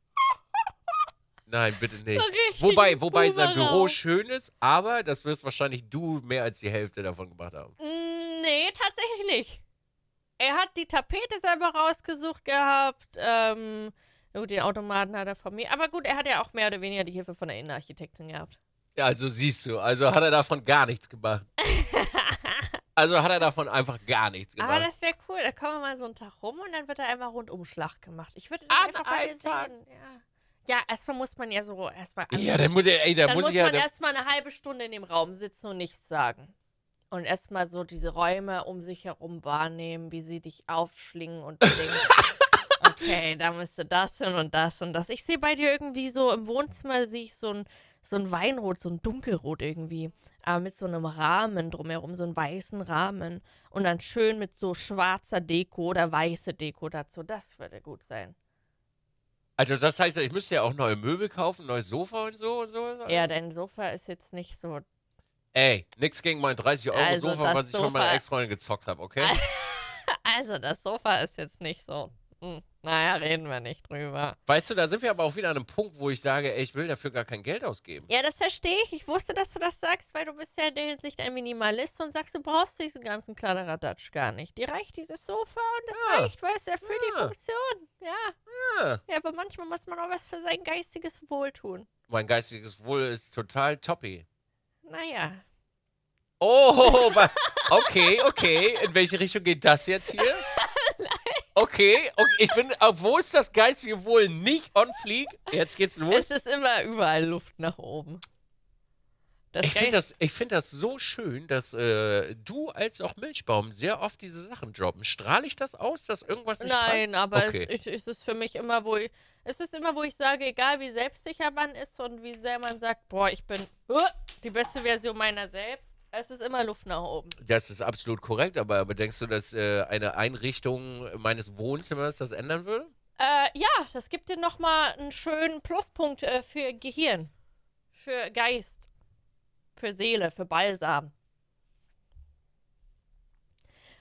Nein, bitte nicht. So wobei, wobei sein Büro schön ist, aber das wirst wahrscheinlich du mehr als die Hälfte davon gemacht haben. Nee, tatsächlich nicht. Er hat die Tapete selber rausgesucht gehabt. Ähm, gut, den Automaten hat er von mir. Aber gut, er hat ja auch mehr oder weniger die Hilfe von der Innenarchitektin gehabt. Ja, also siehst du, also hat er davon gar nichts gemacht. Also hat er davon einfach gar nichts gemacht. Aber das wäre cool. Da kommen wir mal so einen Tag rum und dann wird da einmal Rundumschlag gemacht. Ich würde das ah, einfach mal sehen. Ja. Ja, erstmal muss man ja so erstmal. Ja, dann muss, ey, dann, dann muss, muss ja, man erstmal eine halbe Stunde in dem Raum sitzen und nichts sagen. Und erstmal so diese Räume um sich herum wahrnehmen, wie sie dich aufschlingen und denkst, okay, da müsste das hin und das und das. Ich sehe bei dir irgendwie so im Wohnzimmer sehe ich so ein so ein Weinrot, so ein Dunkelrot irgendwie, aber mit so einem Rahmen drumherum, so einem weißen Rahmen und dann schön mit so schwarzer Deko oder weiße Deko dazu. Das würde gut sein. Also das heißt, ich müsste ja auch neue Möbel kaufen, neues Sofa und so und so. Ja, dein Sofa ist jetzt nicht so. Ey, nix gegen mein 30 Euro also Sofa, was ich Sofa... von meiner Ex-Freundin gezockt habe, okay? Also das Sofa ist jetzt nicht so. Hm. Naja, reden wir nicht drüber. Weißt du, da sind wir aber auch wieder an einem Punkt, wo ich sage, ey, ich will dafür gar kein Geld ausgeben. Ja, das verstehe ich. Ich wusste, dass du das sagst, weil du bist ja in der Hinsicht ein Minimalist und sagst, du brauchst diesen ganzen Kladderadatsch gar nicht. Dir reicht dieses Sofa und das ja. reicht, weil es erfüllt ja. die Funktion. Ja. ja. Ja, aber manchmal muss man auch was für sein geistiges Wohl tun. Mein geistiges Wohl ist total toppy. Naja. Oh, okay, okay. In welche Richtung geht das jetzt hier? Okay, okay, ich bin, obwohl ist das geistige Wohl nicht on fleek, jetzt geht's los. Es ist immer überall Luft nach oben. Das ich finde das, find das so schön, dass äh, du als auch Milchbaum sehr oft diese Sachen droppen. Strahle ich das aus, dass irgendwas nicht Nein, passt? aber okay. es, es, ist für mich immer, wo ich, es ist immer, wo ich sage, egal wie selbstsicher man ist und wie sehr man sagt, boah, ich bin uh, die beste Version meiner selbst es ist immer Luft nach oben. Das ist absolut korrekt, aber, aber denkst du, dass äh, eine Einrichtung meines Wohnzimmers das ändern würde? Äh, ja, das gibt dir nochmal einen schönen Pluspunkt äh, für Gehirn, für Geist, für Seele, für Balsam.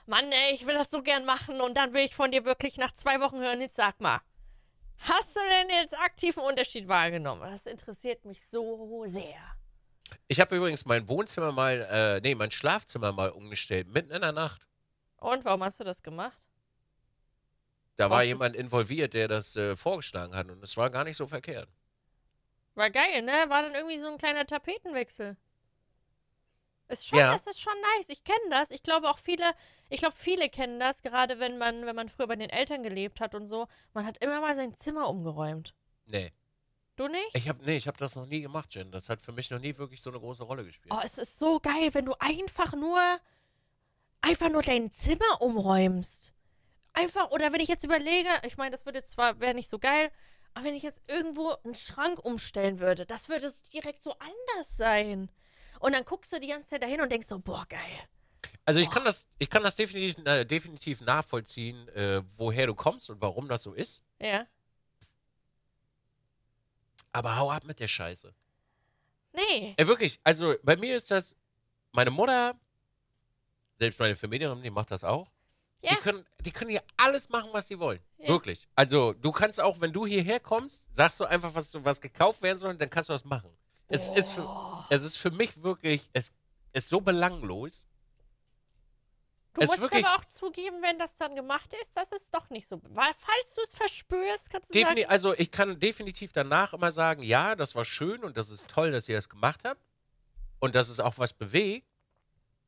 Mann, ey, ich will das so gern machen und dann will ich von dir wirklich nach zwei Wochen hören, jetzt sag mal. Hast du denn jetzt aktiven Unterschied wahrgenommen? Das interessiert mich so sehr. Ich habe übrigens mein Wohnzimmer mal, äh, nee, mein Schlafzimmer mal umgestellt, mitten in der Nacht. Und warum hast du das gemacht? Da warum war jemand involviert, der das äh, vorgeschlagen hat und es war gar nicht so verkehrt. War geil, ne? War dann irgendwie so ein kleiner Tapetenwechsel. Ist schon, ja. ist das schon nice. Ich kenne das. Ich glaube auch viele, ich glaube viele kennen das, gerade wenn man, wenn man früher bei den Eltern gelebt hat und so. Man hat immer mal sein Zimmer umgeräumt. Nee. Du nicht? Ich habe nee, ich habe das noch nie gemacht, Jen. Das hat für mich noch nie wirklich so eine große Rolle gespielt. Oh, es ist so geil, wenn du einfach nur einfach nur dein Zimmer umräumst. Einfach oder wenn ich jetzt überlege, ich meine, das würde zwar wäre nicht so geil, aber wenn ich jetzt irgendwo einen Schrank umstellen würde, das würde direkt so anders sein. Und dann guckst du die ganze Zeit dahin und denkst so, boah, geil. Also ich boah. kann das, ich kann das definitiv, äh, definitiv nachvollziehen, äh, woher du kommst und warum das so ist. Ja. Aber hau ab mit der Scheiße. Nee. Ey, wirklich, also bei mir ist das, meine Mutter, selbst meine Familie, die macht das auch. Ja. Die, können, die können hier alles machen, was sie wollen. Ja. Wirklich. Also, du kannst auch, wenn du hierher kommst, sagst du einfach, was, was gekauft werden soll, dann kannst du das machen. Es, oh. ist, für, es ist für mich wirklich, es ist so belanglos. Du es musst wirklich, aber auch zugeben, wenn das dann gemacht ist, dass es doch nicht so war. Falls du es verspürst, kannst du sagen... Also ich kann definitiv danach immer sagen, ja, das war schön und das ist toll, dass ihr das gemacht habt und dass es auch was bewegt.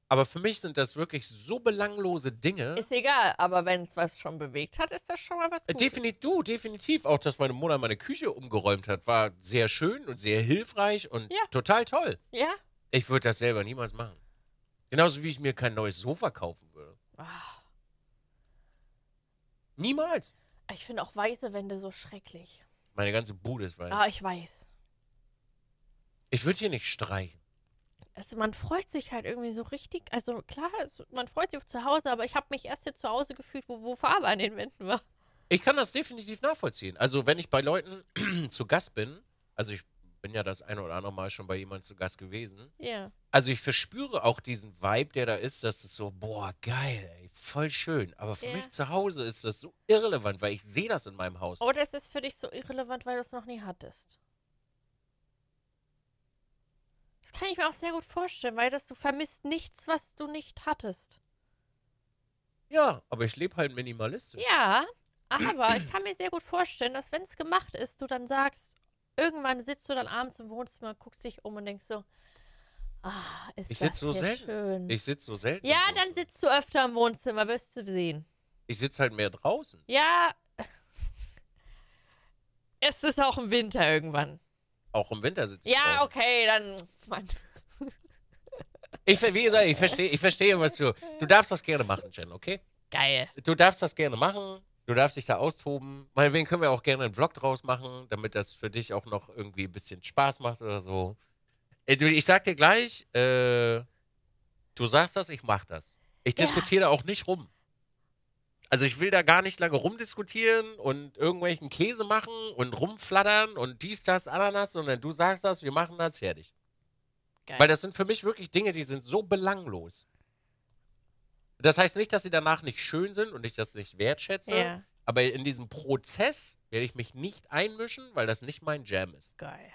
Aber für mich sind das wirklich so belanglose Dinge. Ist egal, aber wenn es was schon bewegt hat, ist das schon mal was äh, Gutes. du, definitiv. Auch, dass meine Mutter meine Küche umgeräumt hat, war sehr schön und sehr hilfreich und ja. total toll. Ja. Ich würde das selber niemals machen. Genauso wie ich mir kein neues Sofa kaufen Ach. Niemals. Ich finde auch weiße Wände so schrecklich. Meine ganze Bude ist weiß. Ah, ich weiß. Ich würde hier nicht streichen. Also man freut sich halt irgendwie so richtig. Also klar, man freut sich auf zu Hause, aber ich habe mich erst hier zu Hause gefühlt, wo, wo Farbe an den Wänden war. Ich kann das definitiv nachvollziehen. Also wenn ich bei Leuten zu Gast bin, also ich bin ja das eine oder andere Mal schon bei jemandem zu Gast gewesen. Ja. Also ich verspüre auch diesen Vibe, der da ist, dass es so, boah, geil, ey, voll schön. Aber für ja. mich zu Hause ist das so irrelevant, weil ich sehe das in meinem Haus. Oder ist es für dich so irrelevant, weil du es noch nie hattest? Das kann ich mir auch sehr gut vorstellen, weil das, du vermisst nichts, was du nicht hattest. Ja, aber ich lebe halt minimalistisch. Ja, aber ich kann mir sehr gut vorstellen, dass wenn es gemacht ist, du dann sagst, irgendwann sitzt du dann abends im Wohnzimmer, guckst dich um und denkst so, ah, ist ich das so selten. schön. Ich sitze so selten. Ja, dann sitzt du öfter im Wohnzimmer, wirst du sehen. Ich sitze halt mehr draußen. Ja. Es ist auch im Winter irgendwann. Auch im Winter sitzt ich Ja, draußen. okay, dann, Mann. Ich, wie gesagt, ich verstehe, ich verstehe, was du. Du darfst das gerne machen, Jen, okay? Geil. Du darfst das gerne machen. Du darfst dich da austoben. Meinetwegen können wir auch gerne einen Vlog draus machen, damit das für dich auch noch irgendwie ein bisschen Spaß macht oder so. Ich sag dir gleich, äh, du sagst das, ich mach das. Ich diskutiere da auch nicht rum. Also ich will da gar nicht lange rumdiskutieren und irgendwelchen Käse machen und rumflattern und dies, das, Ananas, sondern du sagst das, wir machen das fertig. Geil. Weil das sind für mich wirklich Dinge, die sind so belanglos. Das heißt nicht, dass sie danach nicht schön sind und ich das nicht wertschätze. Ja. Aber in diesem Prozess werde ich mich nicht einmischen, weil das nicht mein Jam ist. Geil.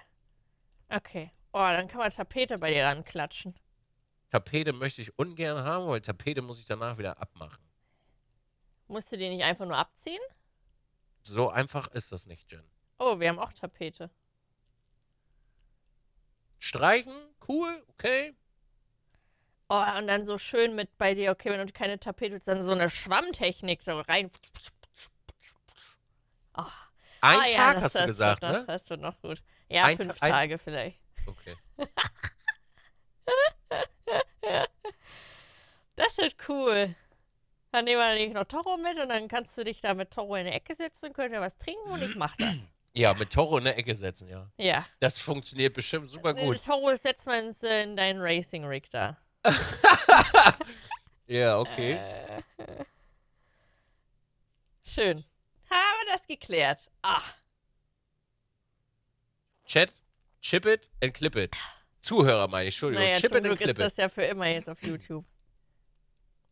Okay. Oh, dann kann man Tapete bei dir ranklatschen. Tapete möchte ich ungern haben, weil Tapete muss ich danach wieder abmachen. Musst du die nicht einfach nur abziehen? So einfach ist das nicht, Jen. Oh, wir haben auch Tapete. Streichen, cool, okay. Oh, und dann so schön mit bei dir, okay, wenn du keine Tapete dann so eine Schwammtechnik so rein. Oh. Ein ah, Tag ja, das, hast das, du gesagt, das, ne? Das wird noch gut. Ja, ein fünf Ta Tage ein... vielleicht. Okay. das wird cool. Dann nehmen wir nämlich noch Toro mit und dann kannst du dich da mit Toro in die Ecke setzen, könnt ihr was trinken und ich mach das. Ja, mit Toro in der Ecke setzen, ja. Ja. Das funktioniert bestimmt super also, gut. Mit Toro setzt man es in deinen Racing Rig da. ja, okay. Äh. Schön. Haben wir das geklärt. Ah. Chat, chip it and clip it. Zuhörer meine ich, Entschuldigung. Naja, chip it and clip ist it. das ja für immer jetzt auf YouTube.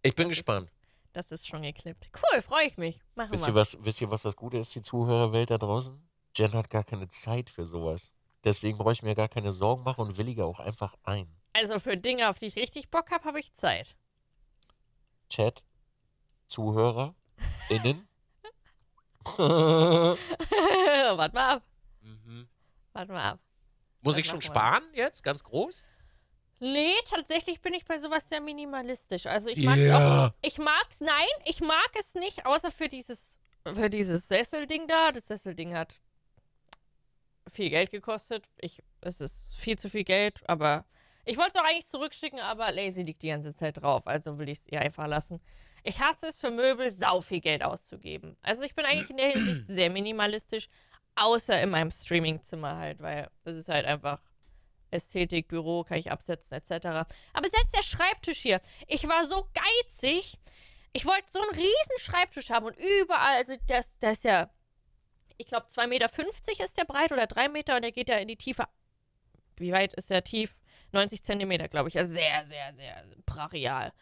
Ich bin das gespannt. Ist, das ist schon geklippt. Cool, freue ich mich. Machen wisst wir. Ihr was, wisst ihr, was das Gute ist, die Zuhörerwelt da draußen? Jen hat gar keine Zeit für sowas. Deswegen brauche ich mir gar keine Sorgen machen und willige auch einfach ein. Also für Dinge, auf die ich richtig Bock habe, habe ich Zeit. Chat, Zuhörer, innen. Warte mal ab. Mhm. Warte mal ab. Muss ich schon sparen jetzt? Ganz groß? Nee, tatsächlich bin ich bei sowas sehr minimalistisch. Also ich mag yeah. auch, ich mag's, nein, ich mag es nicht, außer für dieses, für dieses Sesselding da. Das Sesselding hat viel Geld gekostet. Ich, es ist viel zu viel Geld, aber ich wollte es auch eigentlich zurückschicken, aber Lazy liegt die ganze Zeit drauf, also will ich es ihr einfach lassen. Ich hasse es für Möbel, sau viel Geld auszugeben. Also ich bin eigentlich in der Hinsicht sehr minimalistisch, außer in meinem Streamingzimmer halt, weil das ist halt einfach Ästhetik, Büro, kann ich absetzen, etc. Aber selbst der Schreibtisch hier, ich war so geizig, ich wollte so einen riesen Schreibtisch haben und überall, also das, das ist ja, ich glaube 2,50 Meter ist der breit oder 3 Meter und der geht ja in die Tiefe. Wie weit ist der tief? 90 Zentimeter, glaube ich. Also sehr, sehr, sehr brachial.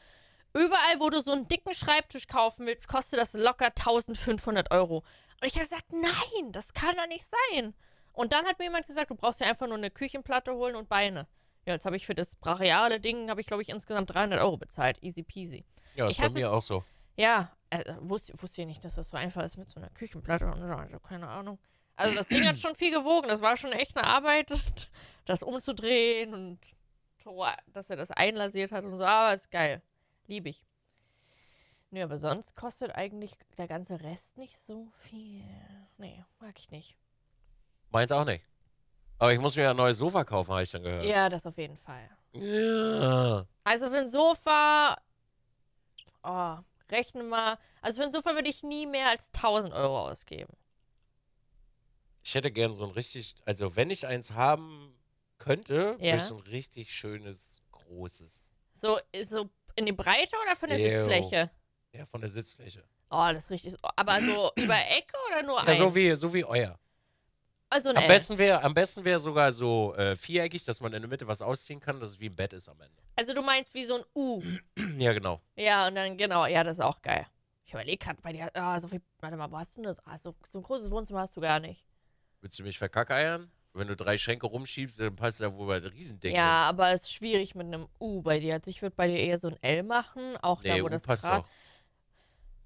Überall, wo du so einen dicken Schreibtisch kaufen willst, kostet das locker 1500 Euro. Und ich habe gesagt, nein, das kann doch nicht sein. Und dann hat mir jemand gesagt, du brauchst ja einfach nur eine Küchenplatte holen und Beine. Ja, jetzt habe ich für das brachiale Ding, habe ich glaube ich insgesamt 300 Euro bezahlt. Easy peasy. Ja, das ist bei mir es, auch so. Ja, also, wusste, wusste ich nicht, dass das so einfach ist mit so einer Küchenplatte und so, also keine Ahnung. Also das Ding hat schon viel gewogen. Das war schon echt eine Arbeit, das umzudrehen und Tor, dass er das einlasiert hat und so, aber ist geil. Liebe ich. Nö, nee, aber sonst kostet eigentlich der ganze Rest nicht so viel. Nee, mag ich nicht. Meins auch nicht. Aber ich muss mir ein neues Sofa kaufen, habe ich schon gehört. Ja, das auf jeden Fall. Ja. Also für ein Sofa, oh, rechnen wir. Also für ein Sofa würde ich nie mehr als 1000 Euro ausgeben. Ich hätte gern so ein richtig, also wenn ich eins haben könnte, ja. bis ein richtig schönes, großes. So, so in die Breite oder von der Ew. Sitzfläche? Ja, von der Sitzfläche. Oh, das ist richtig. Aber so über Ecke oder nur ja, ein? So wie, so wie euer. Also am, besten wär, am besten wäre sogar so äh, viereckig, dass man in der Mitte was ausziehen kann, dass es wie ein Bett ist am Ende. Also du meinst wie so ein U. ja, genau. Ja, und dann, genau, ja, das ist auch geil. Ich überlege gerade bei dir, ah, so viel, warte mal, wo hast du denn das? Ah, so, so ein großes Wohnzimmer hast du gar nicht. Willst du mich verkackeiern? Wenn du drei Schränke rumschiebst, dann passt da wohl ein Riesending. Ja, aber es ist schwierig mit einem U bei dir. Also ich würde bei dir eher so ein L machen, auch nee, da, wo U das passt Grad... Auch.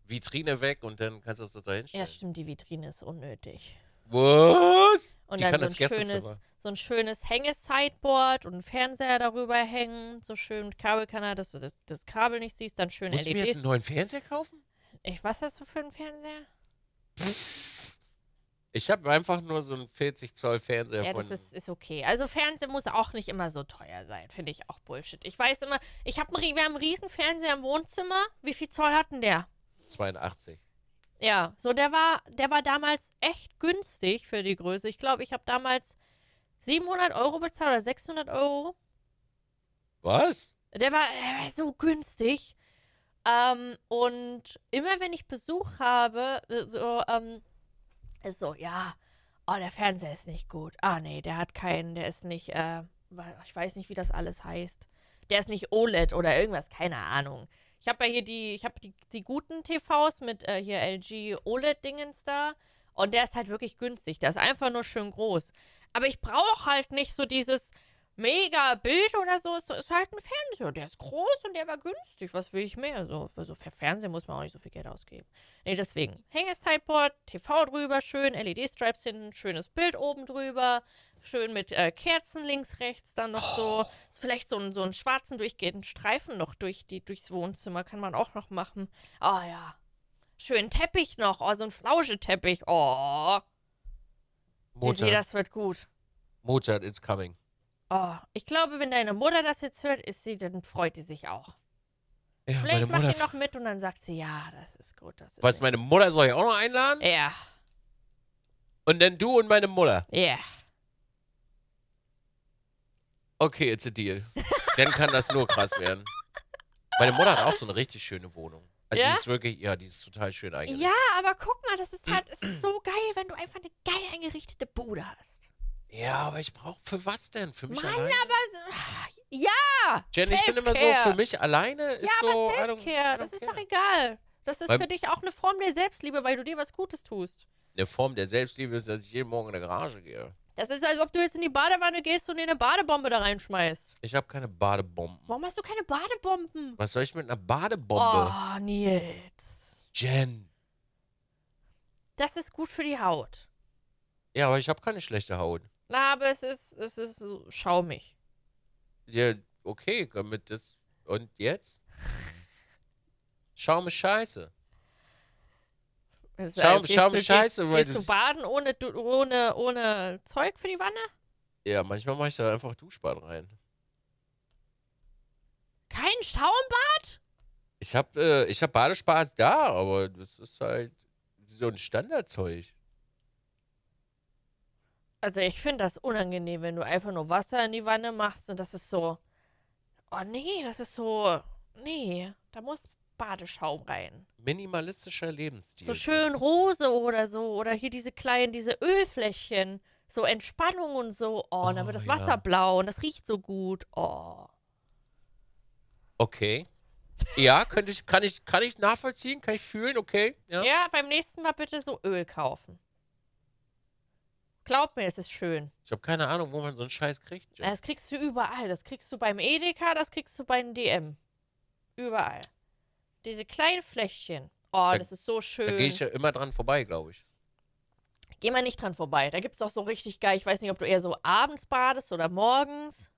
Vitrine weg und dann kannst du das da hinstellen. Ja, stimmt, die Vitrine ist unnötig. Was? Und die dann so ein, schönes, so ein schönes Hänge-Sideboard und einen Fernseher darüber hängen. So schön mit Kabelkanal, dass du das, das Kabel nicht siehst. Dann schön Musst LEDs. Musst du mir jetzt e einen neuen Fernseher kaufen? Ich, was hast du für einen Fernseher? Ich habe einfach nur so einen 40 Zoll Fernseher Ja, das ist, ist okay. Also Fernseher muss auch nicht immer so teuer sein, finde ich auch Bullshit. Ich weiß immer, ich hab, wir haben einen riesen Fernseher im Wohnzimmer. Wie viel Zoll hatten der? 82. Ja, so der war, der war damals echt günstig für die Größe. Ich glaube, ich habe damals 700 Euro bezahlt oder 600 Euro. Was? Der war, der war so günstig. Ähm, und immer wenn ich Besuch habe, äh, so, ähm, ist so, ja, oh, der Fernseher ist nicht gut. Ah, nee, der hat keinen, der ist nicht, äh, ich weiß nicht, wie das alles heißt. Der ist nicht OLED oder irgendwas, keine Ahnung. Ich habe ja hier die, ich habe die, die guten TVs mit äh, hier LG OLED-Dingens da. Und der ist halt wirklich günstig. Der ist einfach nur schön groß. Aber ich brauche halt nicht so dieses, mega Bild oder so. Ist, ist halt ein Fernseher. Der ist groß und der war günstig. Was will ich mehr? So, also für Fernsehen muss man auch nicht so viel Geld ausgeben. Nee, deswegen. Hängesideboard, TV drüber, schön, LED-Stripes hinten, schönes Bild oben drüber. Schön mit äh, Kerzen links, rechts, dann noch so. Oh. Vielleicht so, so einen schwarzen durchgehenden Streifen noch durch die, durchs Wohnzimmer kann man auch noch machen. Ah oh, ja. Schön Teppich noch. Oh, so ein Flauscheteppich. Oh. Mutter. Sie, das wird gut. Mutter, it's coming. Oh, ich glaube, wenn deine Mutter das jetzt hört, ist sie, dann freut sie sich auch. Ja, Vielleicht macht ihr noch mit und dann sagt sie, ja, das ist gut. Das ist Was, meine Mutter soll ich auch noch einladen? Ja. Und dann du und meine Mutter? Ja. Okay, it's a deal. dann kann das nur krass werden. Meine Mutter hat auch so eine richtig schöne Wohnung. Also ja? die ist wirklich, ja, die ist total schön eingerichtet. Ja, aber guck mal, das ist halt, es ist so geil, wenn du einfach eine geil eingerichtete Bude hast. Ja, aber ich brauche für was denn? Für mich Mann, alleine? aber ja. Jen, ich bin immer so für mich alleine ist ja, aber so. Selfcare, I don't, don't das ist doch egal. Das ist weil, für dich auch eine Form der Selbstliebe, weil du dir was Gutes tust. Eine Form der Selbstliebe ist, dass ich jeden Morgen in der Garage gehe. Das ist, als ob du jetzt in die Badewanne gehst und dir eine Badebombe da reinschmeißt. Ich habe keine Badebomben. Warum hast du keine Badebomben? Was soll ich mit einer Badebombe? Oh, Nils. Jen. Das ist gut für die Haut. Ja, aber ich habe keine schlechte Haut. Na, aber es ist, es ist so schaumig. Ja, okay, damit das. Und jetzt? Schaum ist scheiße. Ist, äh, Schaum, Schaum du, ist scheiße. Gehst, weil gehst du baden ohne, ohne, ohne Zeug für die Wanne? Ja, manchmal mache ich da einfach Duschbad rein. Kein Schaumbad? Ich habe äh, hab Badespaß da, aber das ist halt so ein Standardzeug also ich finde das unangenehm, wenn du einfach nur Wasser in die Wanne machst und das ist so, oh nee, das ist so, nee, da muss Badeschaum rein. Minimalistischer Lebensstil. So schön Rose oder so oder hier diese kleinen, diese Ölfläschchen, so Entspannung und so, oh, oh dann wird das Wasser blau und das riecht so gut, oh. Okay. Ja, könnte ich, kann ich, kann ich nachvollziehen, kann ich fühlen, okay. Ja. ja, beim nächsten Mal bitte so Öl kaufen. Glaub mir, es ist schön. Ich habe keine Ahnung, wo man so einen Scheiß kriegt. Jack. Das kriegst du überall. Das kriegst du beim Edeka, das kriegst du beim DM. Überall. Diese kleinen Fläschchen. Oh, da, das ist so schön. Da gehe ich ja immer dran vorbei, glaube ich. Geh mal nicht dran vorbei. Da gibt es auch so richtig geil. Ich weiß nicht, ob du eher so abends badest oder morgens.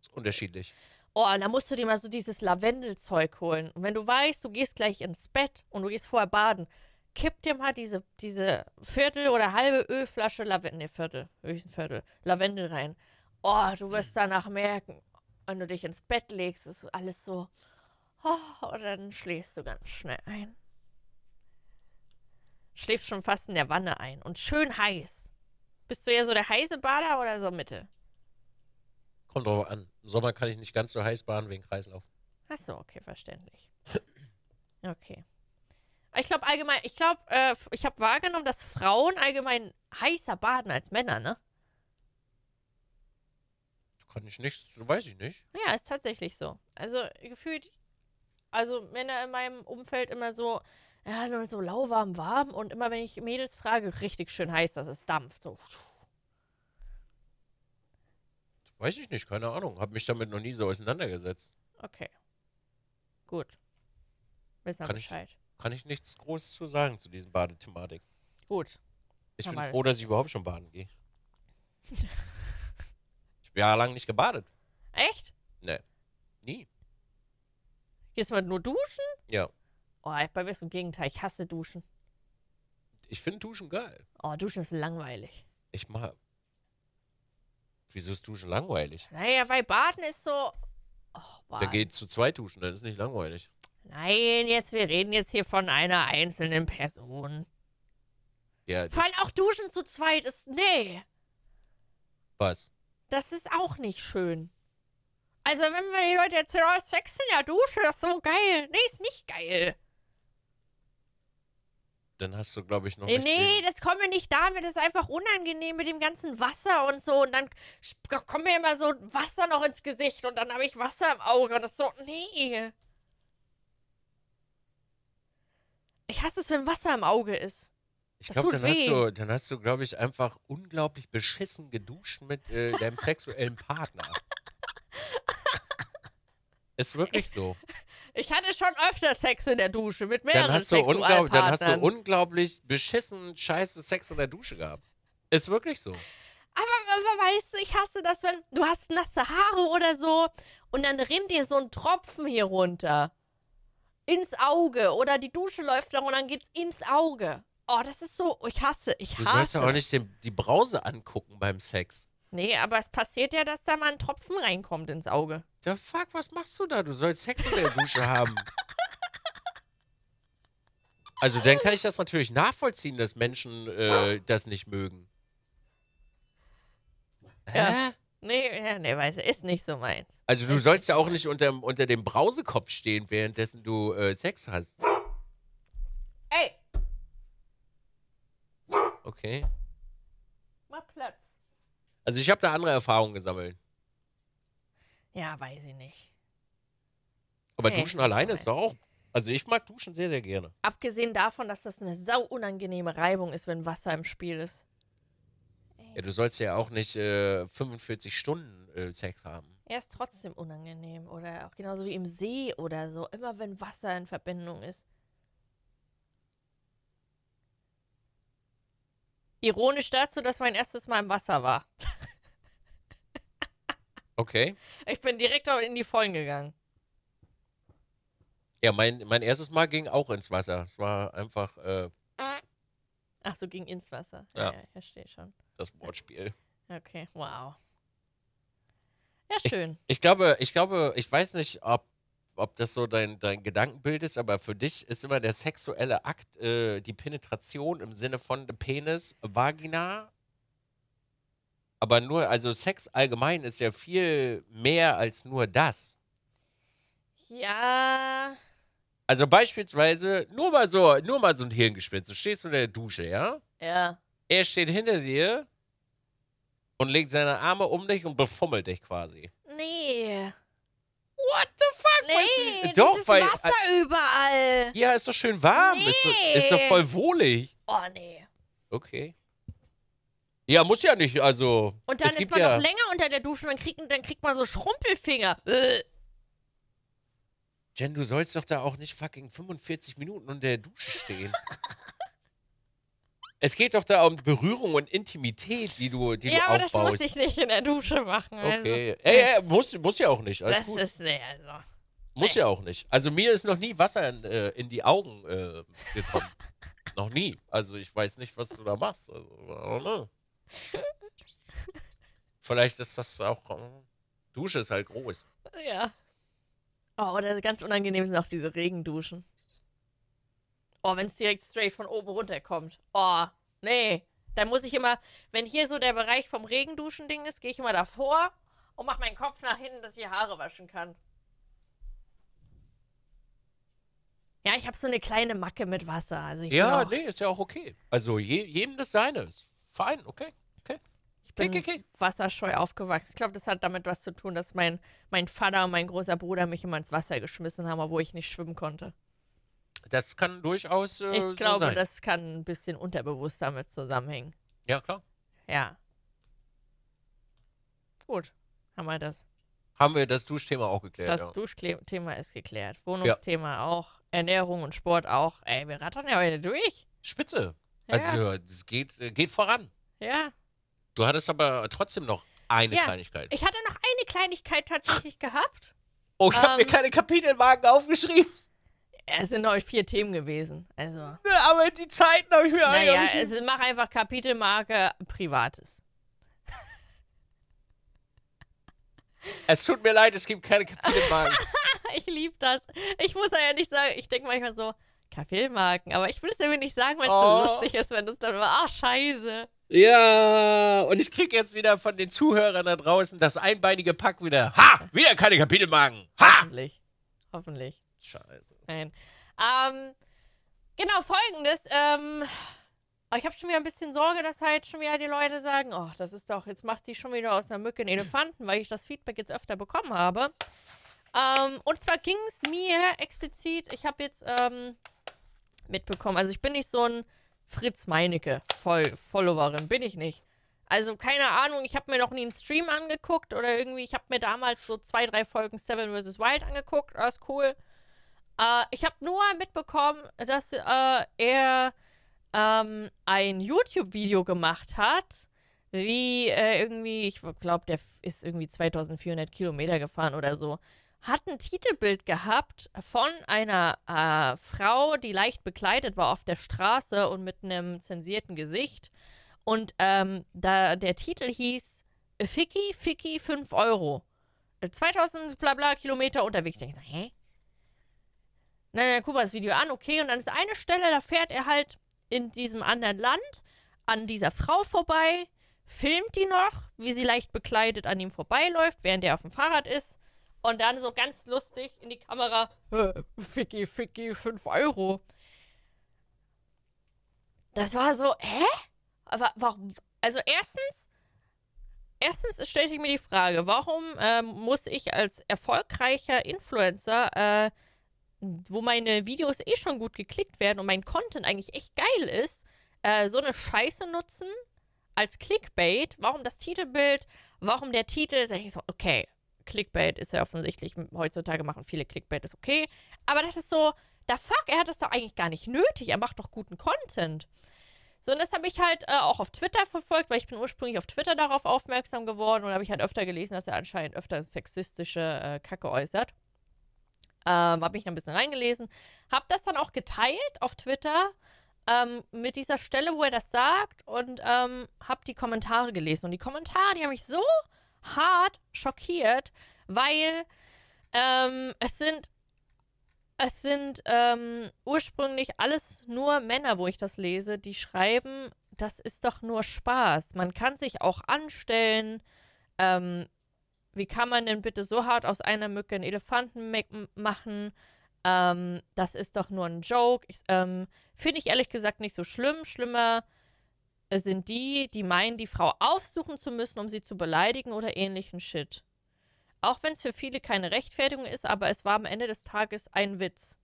Ist unterschiedlich. Oh, und da musst du dir mal so dieses Lavendelzeug holen. Und wenn du weißt, du gehst gleich ins Bett und du gehst vorher baden, kipp dir mal diese, diese Viertel oder halbe Ölflasche Lavendel, nee, Viertel, höchstens Viertel, Lavendel rein. Oh, du wirst danach merken, wenn du dich ins Bett legst, ist alles so. Oh, und dann schläfst du ganz schnell ein. Schläfst schon fast in der Wanne ein und schön heiß. Bist du ja so der heiße Bader oder so Mitte? Kommt drauf an. Im Sommer kann ich nicht ganz so heiß baden wegen Kreislauf. Achso, okay, verständlich. Okay. Ich glaube allgemein, ich glaube, äh, ich habe wahrgenommen, dass Frauen allgemein heißer baden als Männer, ne? Kann ich nichts, weiß ich nicht. Ja, ist tatsächlich so. Also gefühlt, also Männer in meinem Umfeld immer so, ja, nur so lauwarm, warm und immer wenn ich Mädels frage, richtig schön heiß, dass es dampft. So. Weiß ich nicht, keine Ahnung. Hab mich damit noch nie so auseinandergesetzt. Okay. Gut. Wissen wir Bescheid. Ich, kann ich nichts Großes zu sagen zu diesen Badethematik. Gut. Ich bin froh, dass ich überhaupt schon baden gehe. ich bin jahrelang nicht gebadet. Echt? Nee. Nie. Gehst du mal nur duschen? Ja. Oh, bei mir ist im Gegenteil. Ich hasse Duschen. Ich finde Duschen geil. Oh, Duschen ist langweilig. Ich mag. Wieso ist Duschen langweilig? Naja, weil Baden ist so. Oh, Mann. Da geht zu zwei Duschen, dann ist nicht langweilig. Nein, jetzt, wir reden jetzt hier von einer einzelnen Person. Ja, Vor allem auch duschen zu zweit ist. Nee. Was? Das ist auch nicht schön. Also, wenn wir die Leute jetzt oh, Sex in der Dusche, das ist so geil. Nee, ist nicht geil. Dann hast du, glaube ich, noch. Nee, äh, nicht nee, das kommen wir nicht damit. Das ist einfach unangenehm mit dem ganzen Wasser und so. Und dann kommt mir immer so Wasser noch ins Gesicht und dann habe ich Wasser im Auge. Und das ist so. Nee. Ich hasse es, wenn Wasser im Auge ist. Ich glaube, dann, hast du, dann hast du, glaube ich, einfach unglaublich beschissen geduscht mit äh, deinem sexuellen Partner. ist wirklich so. Ich hatte schon öfter Sex in der Dusche mit mehreren dann hast du Sexualpartnern. Dann hast du unglaublich beschissen scheiße Sex in der Dusche gehabt. Ist wirklich so. Aber, aber weißt du, ich hasse das, wenn du hast nasse Haare oder so und dann rinnt dir so ein Tropfen hier runter ins Auge oder die Dusche läuft noch und dann geht's ins Auge. Oh, das ist so, ich hasse, ich hasse. Du sollst ja auch nicht den, die Brause angucken beim Sex. Nee, aber es passiert ja, dass da mal ein Tropfen reinkommt ins Auge. The fuck, was machst du da? Du sollst Sex in der Dusche haben. Also dann kann ich das natürlich nachvollziehen, dass Menschen äh, das nicht mögen. Ja. Hä? Nee, ja, nee, weiß ist nicht so meins. Also du ist sollst ja auch nicht unter, unter dem Brausekopf stehen, währenddessen du äh, Sex hast. Ey! Okay. Mach Platz. Also ich habe da andere Erfahrungen gesammelt. Ja, weiß ich nicht. Aber nee, duschen alleine so ist doch auch. Also ich mag duschen sehr, sehr gerne. Abgesehen davon, dass das eine sau unangenehme Reibung ist, wenn Wasser im Spiel ist. Ja, du sollst ja auch nicht äh, 45 Stunden äh, Sex haben. Er ist trotzdem unangenehm. Oder auch genauso wie im See oder so. Immer wenn Wasser in Verbindung ist. Ironisch dazu, dass mein erstes Mal im Wasser war. okay. Ich bin direkt in die Vollen gegangen. Ja, mein, mein erstes Mal ging auch ins Wasser. Es war einfach. Äh, Ach so, ging ins Wasser. Ja, ja, ja ich verstehe schon das Wortspiel. Okay, wow. Ja, schön. Ich, ich, glaube, ich glaube, ich weiß nicht, ob, ob das so dein, dein Gedankenbild ist, aber für dich ist immer der sexuelle Akt äh, die Penetration im Sinne von Penis, Vagina. Aber nur, also Sex allgemein ist ja viel mehr als nur das. Ja. Also beispielsweise, nur mal so, nur mal so ein Hirngespinst. Du stehst in der Dusche, ja? Ja. Er steht hinter dir und legt seine Arme um dich und befummelt dich quasi. Nee. What the fuck? Nee, weißt du, doch, weil, Wasser äh, überall. Ja, ist doch schön warm. Nee. Ist, doch, ist doch voll wohlig. Oh, nee. Okay. Ja, muss ja nicht, also. Und dann ist man ja noch länger unter der Dusche und dann, krieg, dann kriegt man so Schrumpelfinger. Äh. Jen, du sollst doch da auch nicht fucking 45 Minuten unter der Dusche stehen. Es geht doch da um Berührung und Intimität, die du, die ja, du aufbaust. Ja, aber das muss ich nicht in der Dusche machen. Also. Okay. Ey, ey, muss, muss ja auch nicht. Alles das gut. ist, nee, also. Muss nee. ja auch nicht. Also mir ist noch nie Wasser in, äh, in die Augen äh, gekommen. noch nie. Also ich weiß nicht, was du da machst. Also, Vielleicht ist das auch. Äh, Dusche ist halt groß. Ja. Oh, oder ganz unangenehm sind auch diese Regenduschen. Oh, wenn es direkt straight von oben runterkommt. Oh, nee. Dann muss ich immer, wenn hier so der Bereich vom Regenduschen-Ding ist, gehe ich immer davor und mache meinen Kopf nach hinten, dass ich Haare waschen kann. Ja, ich habe so eine kleine Macke mit Wasser. Also ja, nee, ist ja auch okay. Also je, jedem das seine. Ist fein, okay. Ich bin okay, okay. wasserscheu aufgewachsen. Ich glaube, das hat damit was zu tun, dass mein, mein Vater und mein großer Bruder mich immer ins Wasser geschmissen haben, obwohl ich nicht schwimmen konnte. Das kann durchaus. Äh, ich glaube, so sein. das kann ein bisschen unterbewusst damit zusammenhängen. Ja, klar. Ja. Gut, haben wir das. Haben wir das Duschthema auch geklärt? Das ja. Duschthema ist geklärt. Wohnungsthema ja. auch. Ernährung und Sport auch. Ey, wir rattern ja heute durch. Spitze. Ja. Also, es geht, äh, geht voran. Ja. Du hattest aber trotzdem noch eine ja. Kleinigkeit. Ich hatte noch eine Kleinigkeit tatsächlich gehabt. Oh, ich ähm, habe mir keine Kapitelmarken aufgeschrieben es sind heute vier Themen gewesen. Also. Ne, aber die Zeiten habe ich mir naja, eigentlich. Naja, mach einfach Kapitelmarke Privates. Es tut mir leid, es gibt keine Kapitelmarken. ich liebe das. Ich muss ja nicht sagen, ich denke manchmal so, Kapitelmarken, aber ich will es dir nicht sagen, weil es oh. so lustig ist, wenn du es dann war. Ah, scheiße. Ja, und ich kriege jetzt wieder von den Zuhörern da draußen das einbeinige Pack wieder. Ha! Wieder keine Kapitelmarken! Ha! Hoffentlich. Hoffentlich. Scheiße. Nein. Ähm, genau, folgendes. Ähm, oh, ich habe schon wieder ein bisschen Sorge, dass halt schon wieder die Leute sagen, oh, das ist doch, jetzt macht sie schon wieder aus einer Mücke einen Elefanten, weil ich das Feedback jetzt öfter bekommen habe. Ähm, und zwar ging es mir explizit, ich habe jetzt ähm, mitbekommen, also ich bin nicht so ein Fritz Meinecke -Voll Followerin, bin ich nicht. Also keine Ahnung, ich habe mir noch nie einen Stream angeguckt oder irgendwie, ich habe mir damals so zwei, drei Folgen Seven vs. Wild angeguckt, das ist cool. Äh, ich habe nur mitbekommen, dass äh, er ähm, ein YouTube-Video gemacht hat, wie äh, irgendwie, ich glaube, der ist irgendwie 2400 Kilometer gefahren oder so. Hat ein Titelbild gehabt von einer äh, Frau, die leicht bekleidet war auf der Straße und mit einem zensierten Gesicht. Und ähm, da, der Titel hieß Ficky, Ficky, 5 Euro. 2000 bla bla Kilometer unterwegs. Ich denke, hä? Na, dann gucken wir das Video an, okay. Und dann ist eine Stelle, da fährt er halt in diesem anderen Land an dieser Frau vorbei, filmt die noch, wie sie leicht bekleidet an ihm vorbeiläuft, während er auf dem Fahrrad ist. Und dann so ganz lustig in die Kamera, äh, Ficky, Ficky, 5 Euro. Das war so, hä? Aber warum? Also erstens, erstens stellte ich mir die Frage, warum äh, muss ich als erfolgreicher Influencer äh, wo meine Videos eh schon gut geklickt werden und mein Content eigentlich echt geil ist, äh, so eine Scheiße nutzen als Clickbait. Warum das Titelbild? Warum der Titel? Da ich so, okay, Clickbait ist ja offensichtlich, heutzutage machen viele Clickbait, ist okay. Aber das ist so, da fuck, er hat das doch eigentlich gar nicht nötig. Er macht doch guten Content. So, und das habe ich halt äh, auch auf Twitter verfolgt, weil ich bin ursprünglich auf Twitter darauf aufmerksam geworden und habe ich halt öfter gelesen, dass er anscheinend öfter sexistische äh, Kacke äußert. Ähm, habe mich noch ein bisschen reingelesen. Habe das dann auch geteilt auf Twitter ähm, mit dieser Stelle, wo er das sagt und ähm, habe die Kommentare gelesen. Und die Kommentare, die haben mich so hart schockiert, weil ähm, es sind es sind ähm, ursprünglich alles nur Männer, wo ich das lese, die schreiben, das ist doch nur Spaß. Man kann sich auch anstellen. Ähm, wie kann man denn bitte so hart aus einer Mücke einen Elefanten machen? Ähm, das ist doch nur ein Joke. Ähm, Finde ich ehrlich gesagt nicht so schlimm. Schlimmer sind die, die meinen, die Frau aufsuchen zu müssen, um sie zu beleidigen oder ähnlichen Shit. Auch wenn es für viele keine Rechtfertigung ist, aber es war am Ende des Tages ein Witz.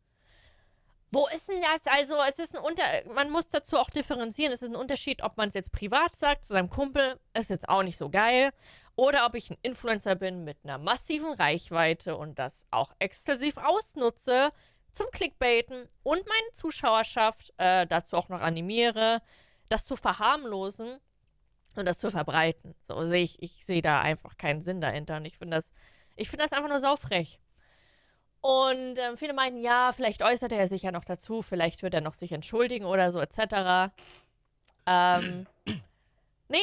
Wo ist denn das? Also, es ist ein Unter. Man muss dazu auch differenzieren. Es ist ein Unterschied, ob man es jetzt privat sagt, zu seinem Kumpel, ist jetzt auch nicht so geil oder ob ich ein Influencer bin mit einer massiven Reichweite und das auch exzessiv ausnutze zum Clickbaiten und meine Zuschauerschaft äh, dazu auch noch animiere, das zu verharmlosen und das zu verbreiten. So sehe ich, ich sehe da einfach keinen Sinn dahinter und ich finde das, ich finde das einfach nur saufrech. Und äh, viele meinten, ja, vielleicht äußert er sich ja noch dazu, vielleicht wird er noch sich entschuldigen oder so, etc. Ähm, nee,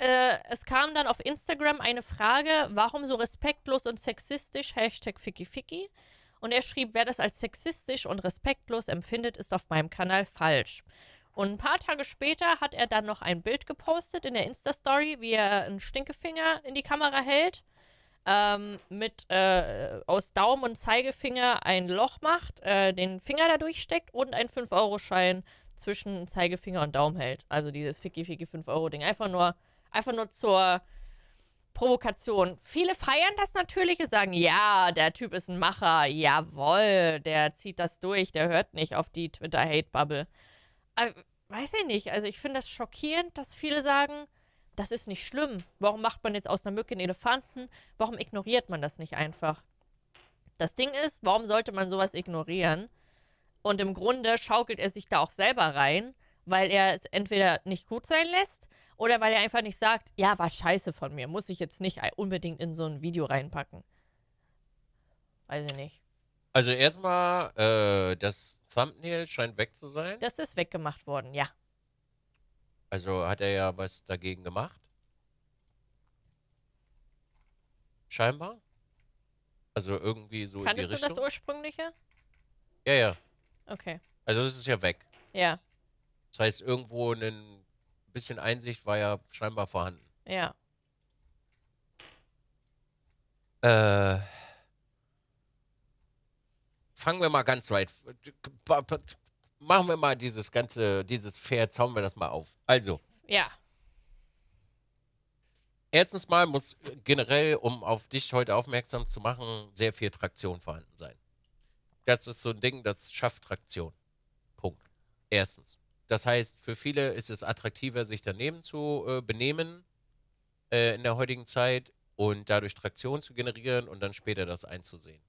äh, es kam dann auf Instagram eine Frage, warum so respektlos und sexistisch, Hashtag Ficky Und er schrieb, wer das als sexistisch und respektlos empfindet, ist auf meinem Kanal falsch. Und ein paar Tage später hat er dann noch ein Bild gepostet in der Insta-Story, wie er einen Stinkefinger in die Kamera hält, ähm, mit äh, aus Daumen und Zeigefinger ein Loch macht, äh, den Finger da durchsteckt und einen 5-Euro-Schein zwischen Zeigefinger und Daumen hält. Also dieses Ficky Ficky 5-Euro-Ding. Einfach nur Einfach nur zur Provokation. Viele feiern das natürlich und sagen, ja, der Typ ist ein Macher, jawoll, der zieht das durch, der hört nicht auf die Twitter-Hate-Bubble. Äh, weiß ich nicht, also ich finde das schockierend, dass viele sagen, das ist nicht schlimm. Warum macht man jetzt aus einer Mücke einen Elefanten? Warum ignoriert man das nicht einfach? Das Ding ist, warum sollte man sowas ignorieren? Und im Grunde schaukelt er sich da auch selber rein, weil er es entweder nicht gut sein lässt oder weil er einfach nicht sagt, ja, war scheiße von mir, muss ich jetzt nicht unbedingt in so ein Video reinpacken. Weiß ich nicht. Also erstmal, äh, das Thumbnail scheint weg zu sein. Das ist weggemacht worden, ja. Also hat er ja was dagegen gemacht? Scheinbar. Also irgendwie so Kanntest in Richtung. du das ursprüngliche? Ja, ja. Okay. Also das ist ja weg. Ja. Das heißt, irgendwo ein bisschen Einsicht war ja scheinbar vorhanden. Ja. Äh, fangen wir mal ganz weit. Machen wir mal dieses ganze, dieses Pferd, zauen wir das mal auf. Also. Ja. Erstens mal muss generell, um auf dich heute aufmerksam zu machen, sehr viel Traktion vorhanden sein. Das ist so ein Ding, das schafft Traktion. Punkt. Erstens. Das heißt, für viele ist es attraktiver, sich daneben zu äh, benehmen äh, in der heutigen Zeit und dadurch Traktion zu generieren und dann später das einzusehen.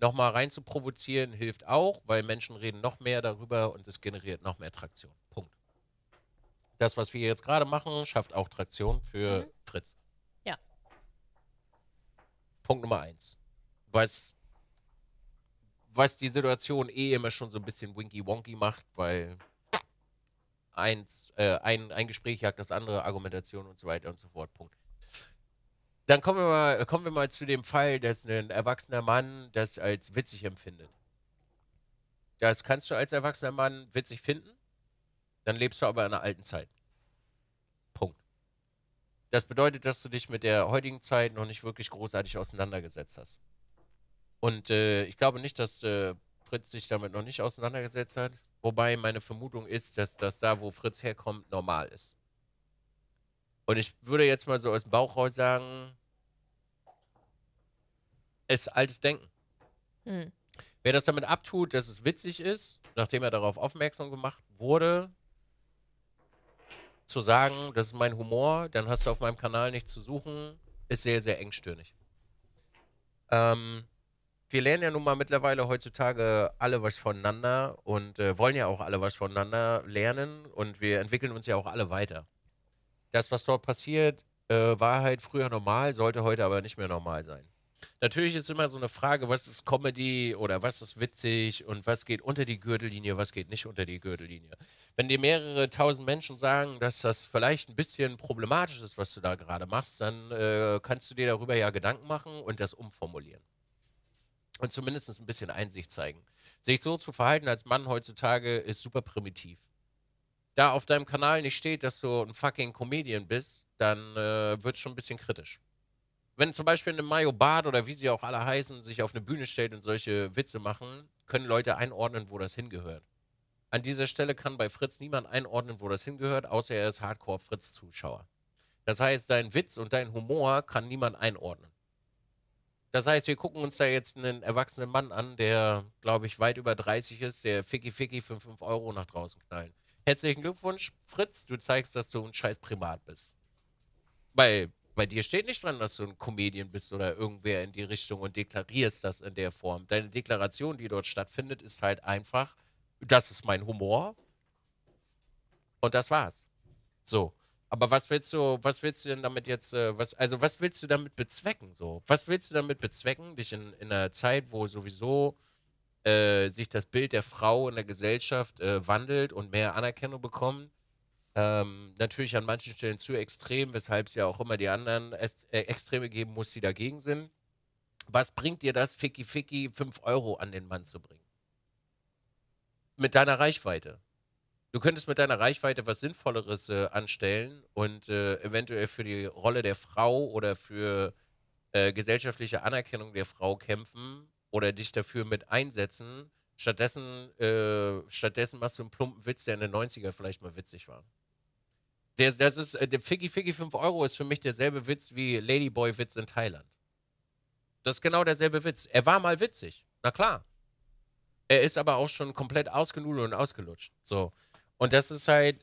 Nochmal rein zu provozieren hilft auch, weil Menschen reden noch mehr darüber und es generiert noch mehr Traktion. Punkt. Das, was wir jetzt gerade machen, schafft auch Traktion für mhm. Fritz. Ja. Punkt Nummer eins. Was, was die Situation eh immer schon so ein bisschen winky-wonky macht, weil eins, äh, ein, ein Gespräch jagt das andere, Argumentation und so weiter und so fort. Punkt. Dann kommen wir mal, kommen wir mal zu dem Fall, dass ein erwachsener Mann das als witzig empfindet. Das kannst du als erwachsener Mann witzig finden, dann lebst du aber in einer alten Zeit. Punkt. Das bedeutet, dass du dich mit der heutigen Zeit noch nicht wirklich großartig auseinandergesetzt hast. Und äh, ich glaube nicht, dass äh, Fritz sich damit noch nicht auseinandergesetzt hat. Wobei meine Vermutung ist, dass das da, wo Fritz herkommt, normal ist. Und ich würde jetzt mal so aus dem Bauch raus sagen, es ist altes Denken. Hm. Wer das damit abtut, dass es witzig ist, nachdem er darauf aufmerksam gemacht wurde, zu sagen, das ist mein Humor, dann hast du auf meinem Kanal nichts zu suchen, ist sehr, sehr engstirnig. Ähm, wir lernen ja nun mal mittlerweile heutzutage alle was voneinander und äh, wollen ja auch alle was voneinander lernen und wir entwickeln uns ja auch alle weiter. Das, was dort passiert, äh, war halt früher normal, sollte heute aber nicht mehr normal sein. Natürlich ist immer so eine Frage, was ist Comedy oder was ist witzig und was geht unter die Gürtellinie, was geht nicht unter die Gürtellinie. Wenn dir mehrere tausend Menschen sagen, dass das vielleicht ein bisschen problematisch ist, was du da gerade machst, dann äh, kannst du dir darüber ja Gedanken machen und das umformulieren und zumindest ein bisschen Einsicht zeigen. Sich so zu verhalten als Mann heutzutage ist super primitiv. Da auf deinem Kanal nicht steht, dass du ein fucking Comedian bist, dann äh, wird es schon ein bisschen kritisch. Wenn zum Beispiel eine Mayo Bart oder wie sie auch alle heißen, sich auf eine Bühne stellt und solche Witze machen, können Leute einordnen, wo das hingehört. An dieser Stelle kann bei Fritz niemand einordnen, wo das hingehört, außer er ist Hardcore-Fritz-Zuschauer. Das heißt, dein Witz und dein Humor kann niemand einordnen. Das heißt, wir gucken uns da jetzt einen erwachsenen Mann an, der, glaube ich, weit über 30 ist, der Ficky Ficky für 5 Euro nach draußen knallen. Herzlichen Glückwunsch, Fritz, du zeigst, dass du ein scheiß Primat bist. Bei, bei dir steht nicht dran, dass du ein Comedian bist oder irgendwer in die Richtung und deklarierst das in der Form. Deine Deklaration, die dort stattfindet, ist halt einfach, das ist mein Humor und das war's. So. Aber was willst du, was willst du denn damit jetzt, äh, was, also was willst du damit bezwecken so? Was willst du damit bezwecken, dich in, in einer Zeit, wo sowieso äh, sich das Bild der Frau in der Gesellschaft äh, wandelt und mehr Anerkennung bekommt? Ähm, natürlich an manchen Stellen zu extrem, weshalb es ja auch immer die anderen Est äh, Extreme geben muss, die dagegen sind. Was bringt dir das, Ficky Ficky, 5 Euro an den Mann zu bringen? Mit deiner Reichweite du könntest mit deiner Reichweite was Sinnvolleres äh, anstellen und äh, eventuell für die Rolle der Frau oder für äh, gesellschaftliche Anerkennung der Frau kämpfen oder dich dafür mit einsetzen. Stattdessen, äh, stattdessen machst du einen plumpen Witz, der in den 90er vielleicht mal witzig war. Der, das ist, äh, der Figgy Figgy 5 Euro ist für mich derselbe Witz wie Ladyboy-Witz in Thailand. Das ist genau derselbe Witz. Er war mal witzig, na klar. Er ist aber auch schon komplett ausgenudelt und ausgelutscht. So. Und das ist halt,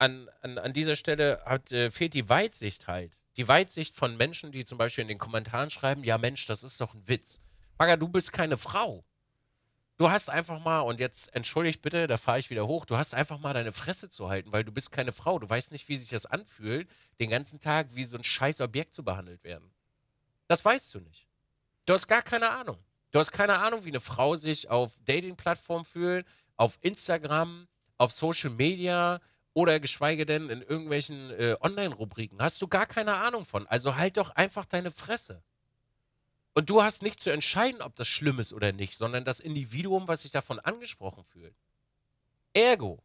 an, an, an dieser Stelle hat, äh, fehlt die Weitsicht halt. Die Weitsicht von Menschen, die zum Beispiel in den Kommentaren schreiben, ja Mensch, das ist doch ein Witz. Bagger, du bist keine Frau. Du hast einfach mal, und jetzt entschuldigt bitte, da fahre ich wieder hoch, du hast einfach mal deine Fresse zu halten, weil du bist keine Frau. Du weißt nicht, wie sich das anfühlt, den ganzen Tag wie so ein scheiß Objekt zu behandelt werden. Das weißt du nicht. Du hast gar keine Ahnung. Du hast keine Ahnung, wie eine Frau sich auf Dating-Plattformen fühlt, auf Instagram, auf Social Media oder geschweige denn in irgendwelchen äh, Online-Rubriken. Hast du gar keine Ahnung von. Also halt doch einfach deine Fresse. Und du hast nicht zu entscheiden, ob das schlimm ist oder nicht, sondern das Individuum, was sich davon angesprochen fühlt. Ergo,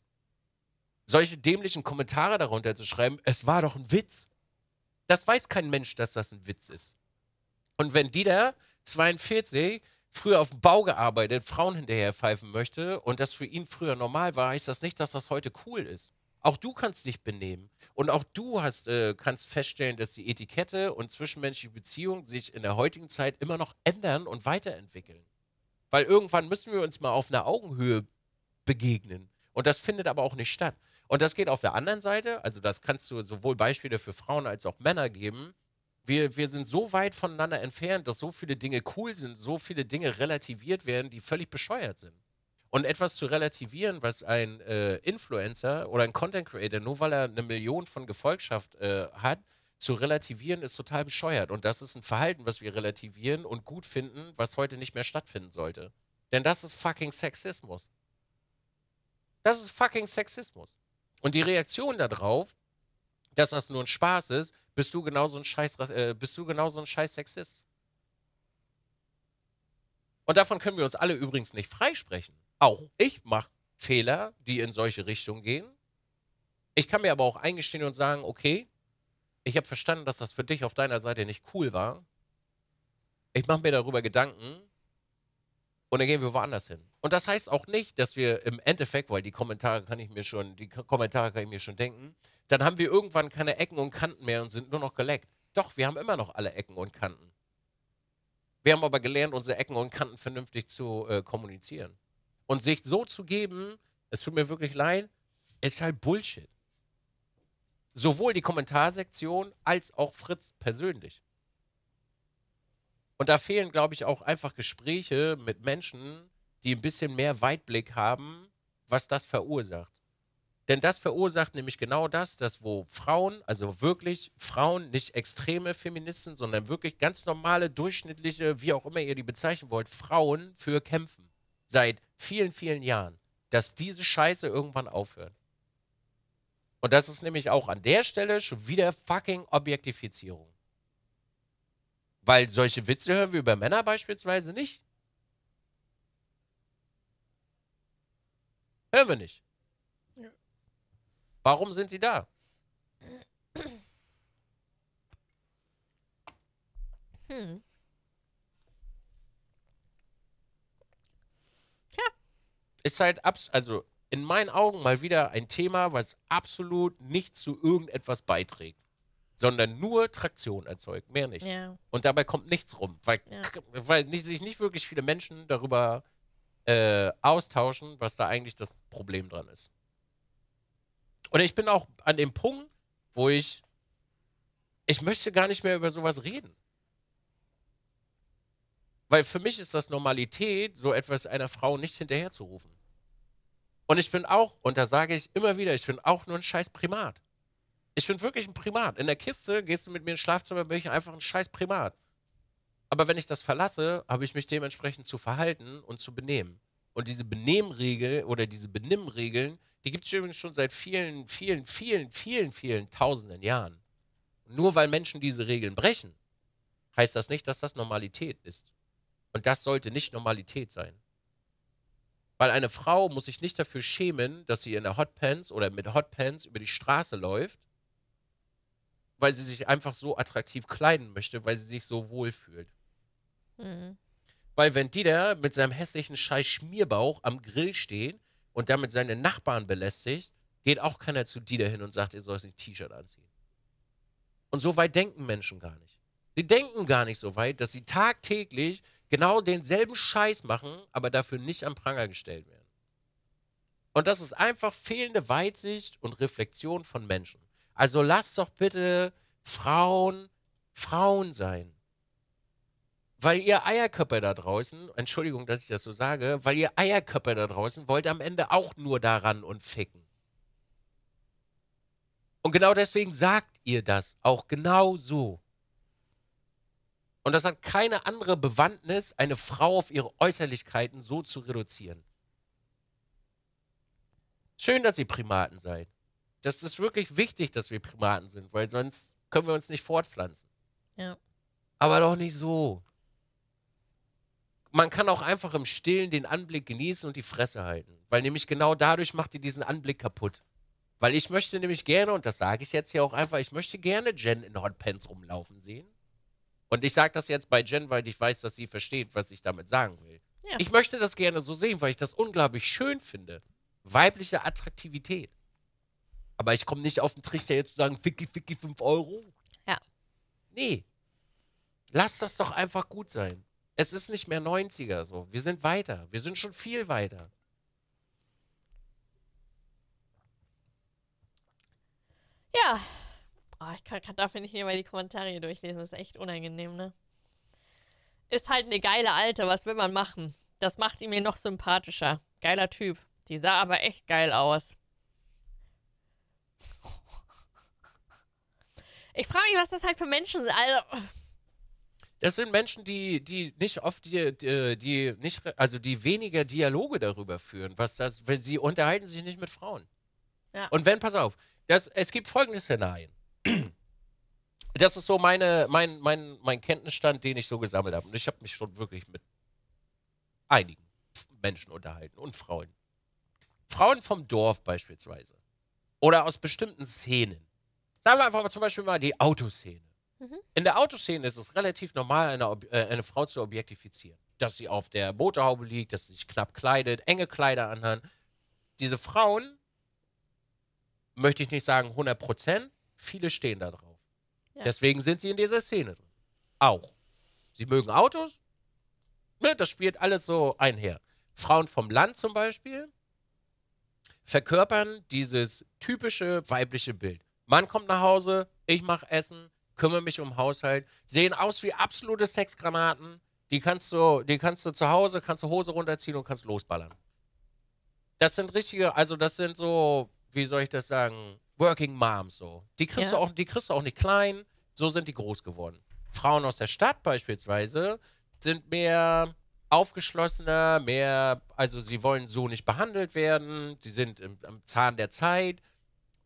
solche dämlichen Kommentare darunter zu schreiben, es war doch ein Witz. Das weiß kein Mensch, dass das ein Witz ist. Und wenn die da 42 früher auf dem Bau gearbeitet, Frauen hinterherpfeifen möchte und das für ihn früher normal war, heißt das nicht, dass das heute cool ist. Auch du kannst dich benehmen und auch du hast, äh, kannst feststellen, dass die Etikette und zwischenmenschliche Beziehungen sich in der heutigen Zeit immer noch ändern und weiterentwickeln. Weil irgendwann müssen wir uns mal auf einer Augenhöhe begegnen. Und das findet aber auch nicht statt. Und das geht auf der anderen Seite, also das kannst du sowohl Beispiele für Frauen als auch Männer geben, wir, wir sind so weit voneinander entfernt, dass so viele Dinge cool sind, so viele Dinge relativiert werden, die völlig bescheuert sind. Und etwas zu relativieren, was ein äh, Influencer oder ein Content Creator, nur weil er eine Million von Gefolgschaft äh, hat, zu relativieren, ist total bescheuert. Und das ist ein Verhalten, was wir relativieren und gut finden, was heute nicht mehr stattfinden sollte. Denn das ist fucking Sexismus. Das ist fucking Sexismus. Und die Reaktion darauf, dass das nur ein Spaß ist, bist du genauso ein Scheiß, äh, bist du genauso ein Scheiß Sexist? Und davon können wir uns alle übrigens nicht freisprechen. Auch ich mache Fehler, die in solche Richtungen gehen. Ich kann mir aber auch eingestehen und sagen, okay, ich habe verstanden, dass das für dich auf deiner Seite nicht cool war. Ich mache mir darüber Gedanken und dann gehen wir woanders hin. Und das heißt auch nicht, dass wir im Endeffekt, weil die Kommentare kann ich mir schon, die Kommentare kann ich mir schon denken, dann haben wir irgendwann keine Ecken und Kanten mehr und sind nur noch geleckt. Doch, wir haben immer noch alle Ecken und Kanten. Wir haben aber gelernt, unsere Ecken und Kanten vernünftig zu äh, kommunizieren. Und sich so zu geben, es tut mir wirklich leid, ist halt Bullshit. Sowohl die Kommentarsektion als auch Fritz persönlich. Und da fehlen, glaube ich, auch einfach Gespräche mit Menschen, die ein bisschen mehr Weitblick haben, was das verursacht. Denn das verursacht nämlich genau das, dass wo Frauen, also wirklich Frauen, nicht extreme Feministen, sondern wirklich ganz normale, durchschnittliche, wie auch immer ihr die bezeichnen wollt, Frauen für kämpfen. Seit vielen, vielen Jahren. Dass diese Scheiße irgendwann aufhört. Und das ist nämlich auch an der Stelle schon wieder fucking Objektifizierung. Weil solche Witze hören wir über Männer beispielsweise nicht. Hören wir nicht. Warum sind sie da? Hm. Tja. Ist halt abs also in meinen Augen mal wieder ein Thema, was absolut nicht zu irgendetwas beiträgt, sondern nur Traktion erzeugt, mehr nicht. Ja. Und dabei kommt nichts rum, weil, ja. weil nicht, sich nicht wirklich viele Menschen darüber äh, austauschen, was da eigentlich das Problem dran ist. Und ich bin auch an dem Punkt, wo ich, ich möchte gar nicht mehr über sowas reden. Weil für mich ist das Normalität, so etwas einer Frau nicht hinterherzurufen. Und ich bin auch, und da sage ich immer wieder, ich bin auch nur ein scheiß Primat. Ich bin wirklich ein Primat. In der Kiste gehst du mit mir ins Schlafzimmer, bin ich einfach ein scheiß Primat. Aber wenn ich das verlasse, habe ich mich dementsprechend zu verhalten und zu benehmen. Und diese Benehmregel oder diese Benimmregeln, die gibt es übrigens schon seit vielen, vielen, vielen, vielen, vielen tausenden Jahren. Nur weil Menschen diese Regeln brechen, heißt das nicht, dass das Normalität ist. Und das sollte nicht Normalität sein. Weil eine Frau muss sich nicht dafür schämen, dass sie in der Hotpants oder mit Hotpants über die Straße läuft, weil sie sich einfach so attraktiv kleiden möchte, weil sie sich so wohl fühlt. Mhm. Weil wenn die da mit seinem hässlichen Scheiß Schmierbauch am Grill stehen und damit seine Nachbarn belästigt, geht auch keiner zu Dieter hin und sagt, ihr sollt ein T-Shirt anziehen. Und so weit denken Menschen gar nicht. Sie denken gar nicht so weit, dass sie tagtäglich genau denselben Scheiß machen, aber dafür nicht am Pranger gestellt werden. Und das ist einfach fehlende Weitsicht und Reflexion von Menschen. Also lasst doch bitte Frauen Frauen sein weil ihr Eierköpfe da draußen, Entschuldigung, dass ich das so sage, weil ihr Eierköpfe da draußen wollt am Ende auch nur daran und ficken. Und genau deswegen sagt ihr das auch genau so. Und das hat keine andere Bewandtnis, eine Frau auf ihre Äußerlichkeiten so zu reduzieren. Schön, dass ihr Primaten seid. Das ist wirklich wichtig, dass wir Primaten sind, weil sonst können wir uns nicht fortpflanzen. Ja. Aber doch nicht so man kann auch einfach im Stillen den Anblick genießen und die Fresse halten. Weil nämlich genau dadurch macht ihr diesen Anblick kaputt. Weil ich möchte nämlich gerne, und das sage ich jetzt hier auch einfach, ich möchte gerne Jen in Hotpants rumlaufen sehen. Und ich sage das jetzt bei Jen, weil ich weiß, dass sie versteht, was ich damit sagen will. Ja. Ich möchte das gerne so sehen, weil ich das unglaublich schön finde. Weibliche Attraktivität. Aber ich komme nicht auf den Trichter jetzt zu sagen, Ficky, Ficky, 5 Euro. Ja. Nee. Lass das doch einfach gut sein. Es ist nicht mehr 90er so. Wir sind weiter. Wir sind schon viel weiter. Ja. Oh, ich kann, kann dafür nicht immer die Kommentare durchlesen. Das ist echt unangenehm, ne? Ist halt eine geile Alte. Was will man machen? Das macht ihn mir noch sympathischer. Geiler Typ. Die sah aber echt geil aus. Ich frage mich, was das halt für Menschen sind. Also, das sind Menschen, die, die nicht oft die, die, die nicht, also die weniger Dialoge darüber führen, was das, wenn sie unterhalten sich nicht mit Frauen. Ja. Und wenn, pass auf, das, es gibt folgende Szenarien. Das ist so meine, mein, mein, mein Kenntnisstand, den ich so gesammelt habe. Und ich habe mich schon wirklich mit einigen Menschen unterhalten und Frauen. Frauen vom Dorf beispielsweise. Oder aus bestimmten Szenen. Sagen wir einfach mal zum Beispiel mal die Autoszene. Mhm. In der Autoszene ist es relativ normal, eine, äh, eine Frau zu objektifizieren. Dass sie auf der Motorhaube liegt, dass sie sich knapp kleidet, enge Kleider anhat. Diese Frauen, möchte ich nicht sagen 100 Prozent, viele stehen da drauf. Ja. Deswegen sind sie in dieser Szene drin. Auch. Sie mögen Autos. Ne, das spielt alles so einher. Frauen vom Land zum Beispiel verkörpern dieses typische weibliche Bild. Mann kommt nach Hause, ich mache Essen, kümmere mich um Haushalt, sehen aus wie absolute Sexgranaten. Die kannst du, die kannst du zu Hause, kannst du Hose runterziehen und kannst losballern. Das sind richtige, also das sind so, wie soll ich das sagen, Working Moms so. Die kriegst, ja. du, auch, die kriegst du auch nicht klein, so sind die groß geworden. Frauen aus der Stadt beispielsweise sind mehr aufgeschlossener, mehr, also sie wollen so nicht behandelt werden, sie sind im, im Zahn der Zeit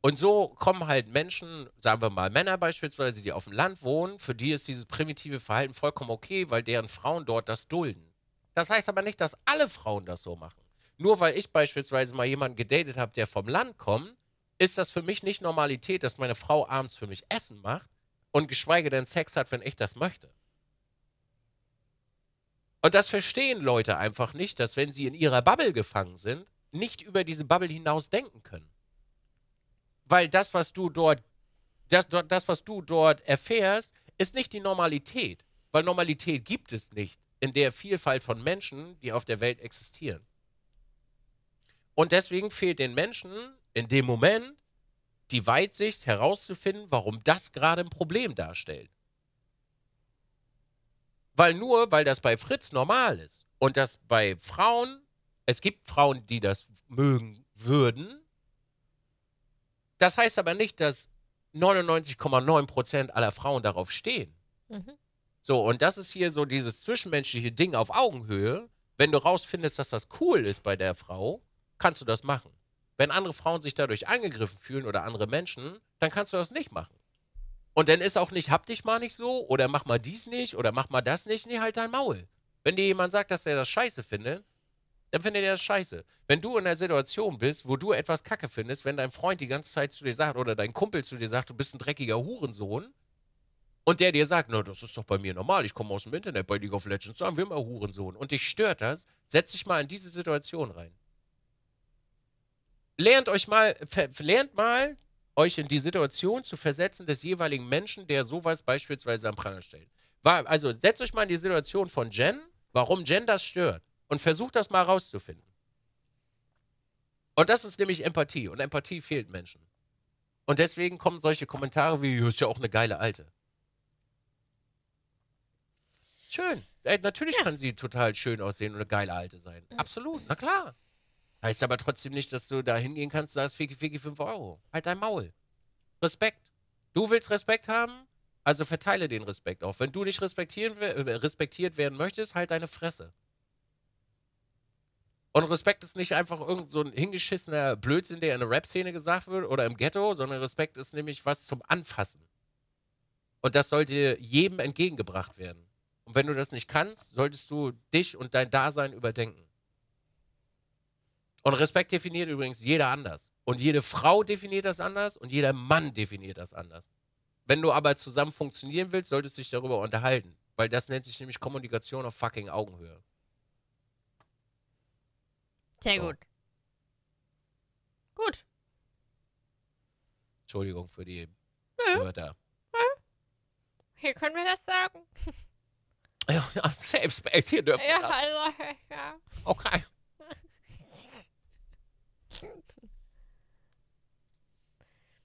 und so kommen halt Menschen, sagen wir mal Männer beispielsweise, die auf dem Land wohnen, für die ist dieses primitive Verhalten vollkommen okay, weil deren Frauen dort das dulden. Das heißt aber nicht, dass alle Frauen das so machen. Nur weil ich beispielsweise mal jemanden gedatet habe, der vom Land kommt, ist das für mich nicht Normalität, dass meine Frau abends für mich Essen macht und geschweige denn Sex hat, wenn ich das möchte. Und das verstehen Leute einfach nicht, dass wenn sie in ihrer Bubble gefangen sind, nicht über diese Bubble hinaus denken können weil das, was du dort, das, das, was du dort erfährst, ist nicht die Normalität, weil Normalität gibt es nicht in der Vielfalt von Menschen, die auf der Welt existieren. Und deswegen fehlt den Menschen in dem Moment die Weitsicht herauszufinden, warum das gerade ein Problem darstellt. Weil nur, weil das bei Fritz normal ist und das bei Frauen, es gibt Frauen, die das mögen würden, das heißt aber nicht, dass 99,9% aller Frauen darauf stehen. Mhm. So, und das ist hier so dieses zwischenmenschliche Ding auf Augenhöhe. Wenn du rausfindest, dass das cool ist bei der Frau, kannst du das machen. Wenn andere Frauen sich dadurch angegriffen fühlen oder andere Menschen, dann kannst du das nicht machen. Und dann ist auch nicht, hab dich mal nicht so oder mach mal dies nicht oder mach mal das nicht. Nee, halt dein Maul. Wenn dir jemand sagt, dass er das scheiße findet, dann findet er das scheiße. Wenn du in einer Situation bist, wo du etwas Kacke findest, wenn dein Freund die ganze Zeit zu dir sagt oder dein Kumpel zu dir sagt, du bist ein dreckiger Hurensohn und der dir sagt, na, das ist doch bei mir normal, ich komme aus dem Internet, bei League of Legends sagen wir immer Hurensohn und dich stört das, setz dich mal in diese Situation rein. Lernt euch mal, lernt mal, euch in die Situation zu versetzen des jeweiligen Menschen, der sowas beispielsweise am Pranger stellt. also setzt euch mal in die Situation von Jen, warum Jen das stört. Und versuch das mal rauszufinden. Und das ist nämlich Empathie. Und Empathie fehlt Menschen. Und deswegen kommen solche Kommentare wie, ist ja auch eine geile Alte. Schön. Ey, natürlich ja. kann sie total schön aussehen und eine geile Alte sein. Mhm. Absolut, na klar. Heißt aber trotzdem nicht, dass du da hingehen kannst und sagst, Fiki, Fiki, 5 Euro. Halt dein Maul. Respekt. Du willst Respekt haben, also verteile den Respekt auch. Wenn du nicht respektieren, äh, respektiert werden möchtest, halt deine Fresse. Und Respekt ist nicht einfach irgend so ein hingeschissener Blödsinn, der in der Rap-Szene gesagt wird oder im Ghetto, sondern Respekt ist nämlich was zum Anfassen. Und das sollte jedem entgegengebracht werden. Und wenn du das nicht kannst, solltest du dich und dein Dasein überdenken. Und Respekt definiert übrigens jeder anders. Und jede Frau definiert das anders und jeder Mann definiert das anders. Wenn du aber zusammen funktionieren willst, solltest du dich darüber unterhalten. Weil das nennt sich nämlich Kommunikation auf fucking Augenhöhe. Sehr so. gut. Gut. Entschuldigung für die Wörter. Ja. Hier können wir das sagen. Ja, Safe Space, hier dürfen wir ja, das. Also, ja. Okay.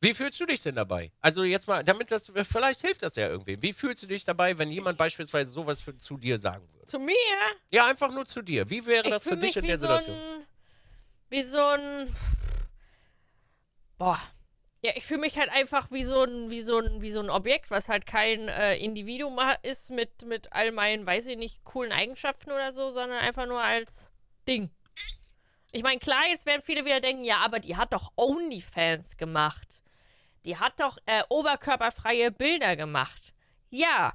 Wie fühlst du dich denn dabei? Also jetzt mal, damit das, vielleicht hilft das ja irgendwie. Wie fühlst du dich dabei, wenn jemand beispielsweise sowas für, zu dir sagen würde? Zu mir? Ja, einfach nur zu dir. Wie wäre ich das für dich in der Situation? So ein, wie so ein. Boah. Ja, ich fühle mich halt einfach wie so ein, wie so ein, wie so ein Objekt, was halt kein äh, Individuum ist mit, mit all meinen, weiß ich nicht, coolen Eigenschaften oder so, sondern einfach nur als Ding. Ich meine, klar, jetzt werden viele wieder denken, ja, aber die hat doch OnlyFans gemacht die hat doch äh, oberkörperfreie Bilder gemacht. Ja,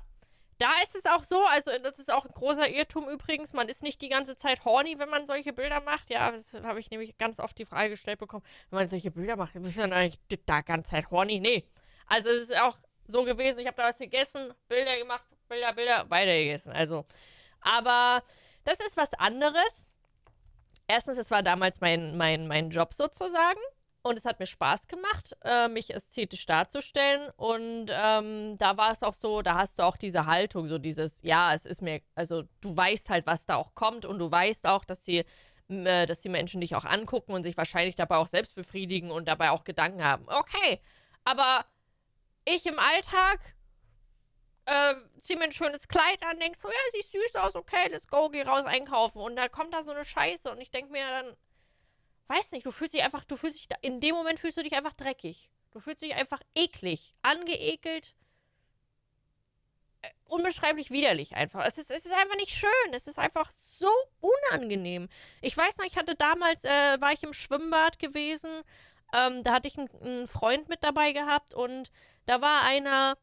da ist es auch so, also äh, das ist auch ein großer Irrtum übrigens, man ist nicht die ganze Zeit horny, wenn man solche Bilder macht. Ja, das habe ich nämlich ganz oft die Frage gestellt bekommen, wenn man solche Bilder macht, ist man eigentlich da ganze Zeit horny? Nee. Also es ist auch so gewesen, ich habe da was gegessen, Bilder gemacht, Bilder, Bilder, weiter gegessen. Also, aber das ist was anderes. Erstens, es war damals mein, mein, mein Job sozusagen. Und es hat mir Spaß gemacht, äh, mich ästhetisch darzustellen. Und ähm, da war es auch so, da hast du auch diese Haltung, so dieses, ja, es ist mir, also du weißt halt, was da auch kommt und du weißt auch, dass die, äh, dass die Menschen dich auch angucken und sich wahrscheinlich dabei auch selbst befriedigen und dabei auch Gedanken haben. Okay, aber ich im Alltag äh, zieh mir ein schönes Kleid an, denkst so, ja, sieht süß aus, okay, let's go, geh raus einkaufen. Und da kommt da so eine Scheiße und ich denke mir dann, weiß nicht, du fühlst dich einfach, du fühlst dich, in dem Moment fühlst du dich einfach dreckig. Du fühlst dich einfach eklig, angeekelt, äh, unbeschreiblich widerlich einfach. Es ist, es ist einfach nicht schön. Es ist einfach so unangenehm. Ich weiß noch, ich hatte damals, äh, war ich im Schwimmbad gewesen, ähm, da hatte ich einen, einen Freund mit dabei gehabt und da war einer,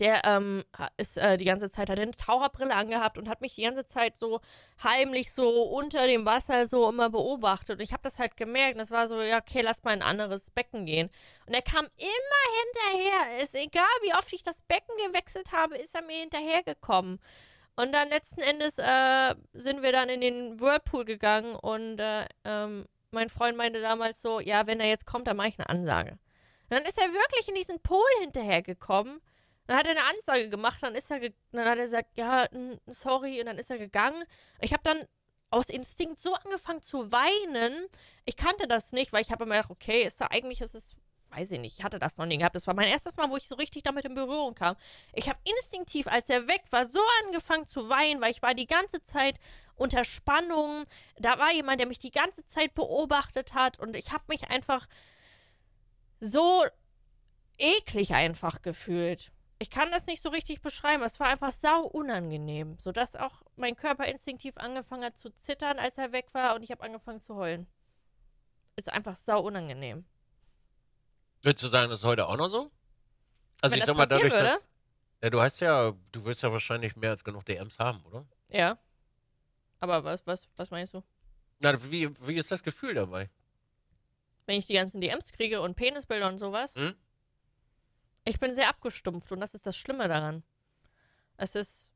der ähm, ist äh, die ganze Zeit, hat eine Taucherbrille angehabt und hat mich die ganze Zeit so heimlich so unter dem Wasser so immer beobachtet. Und ich habe das halt gemerkt. Und das war so, ja, okay, lass mal in ein anderes Becken gehen. Und er kam immer hinterher. Ist egal, wie oft ich das Becken gewechselt habe, ist er mir hinterhergekommen. Und dann letzten Endes äh, sind wir dann in den Whirlpool gegangen und äh, ähm, mein Freund meinte damals so, ja, wenn er jetzt kommt, dann mache ich eine Ansage. Und dann ist er wirklich in diesen Pool hinterhergekommen dann hat er eine Ansage gemacht, dann ist er, dann hat er gesagt, ja, sorry, und dann ist er gegangen. Ich habe dann aus Instinkt so angefangen zu weinen. Ich kannte das nicht, weil ich habe immer gedacht, okay, ist da eigentlich, ist es, weiß ich nicht, ich hatte das noch nie gehabt. Das war mein erstes Mal, wo ich so richtig damit in Berührung kam. Ich habe instinktiv, als er weg war, so angefangen zu weinen, weil ich war die ganze Zeit unter Spannung. Da war jemand, der mich die ganze Zeit beobachtet hat und ich habe mich einfach so eklig einfach gefühlt ich kann das nicht so richtig beschreiben. Es war einfach sau unangenehm, sodass auch mein Körper instinktiv angefangen hat zu zittern, als er weg war, und ich habe angefangen zu heulen. Ist einfach sau unangenehm. Würdest du sagen, das ist heute auch noch so? Also Wenn ich sag mal, dadurch, würde? dass. Ja, du hast ja, du wirst ja wahrscheinlich mehr als genug DMs haben, oder? Ja. Aber was, was, was meinst du? Na, wie, wie ist das Gefühl dabei? Wenn ich die ganzen DMs kriege und Penisbilder und sowas. Hm? Ich bin sehr abgestumpft und das ist das Schlimme daran. Es ist.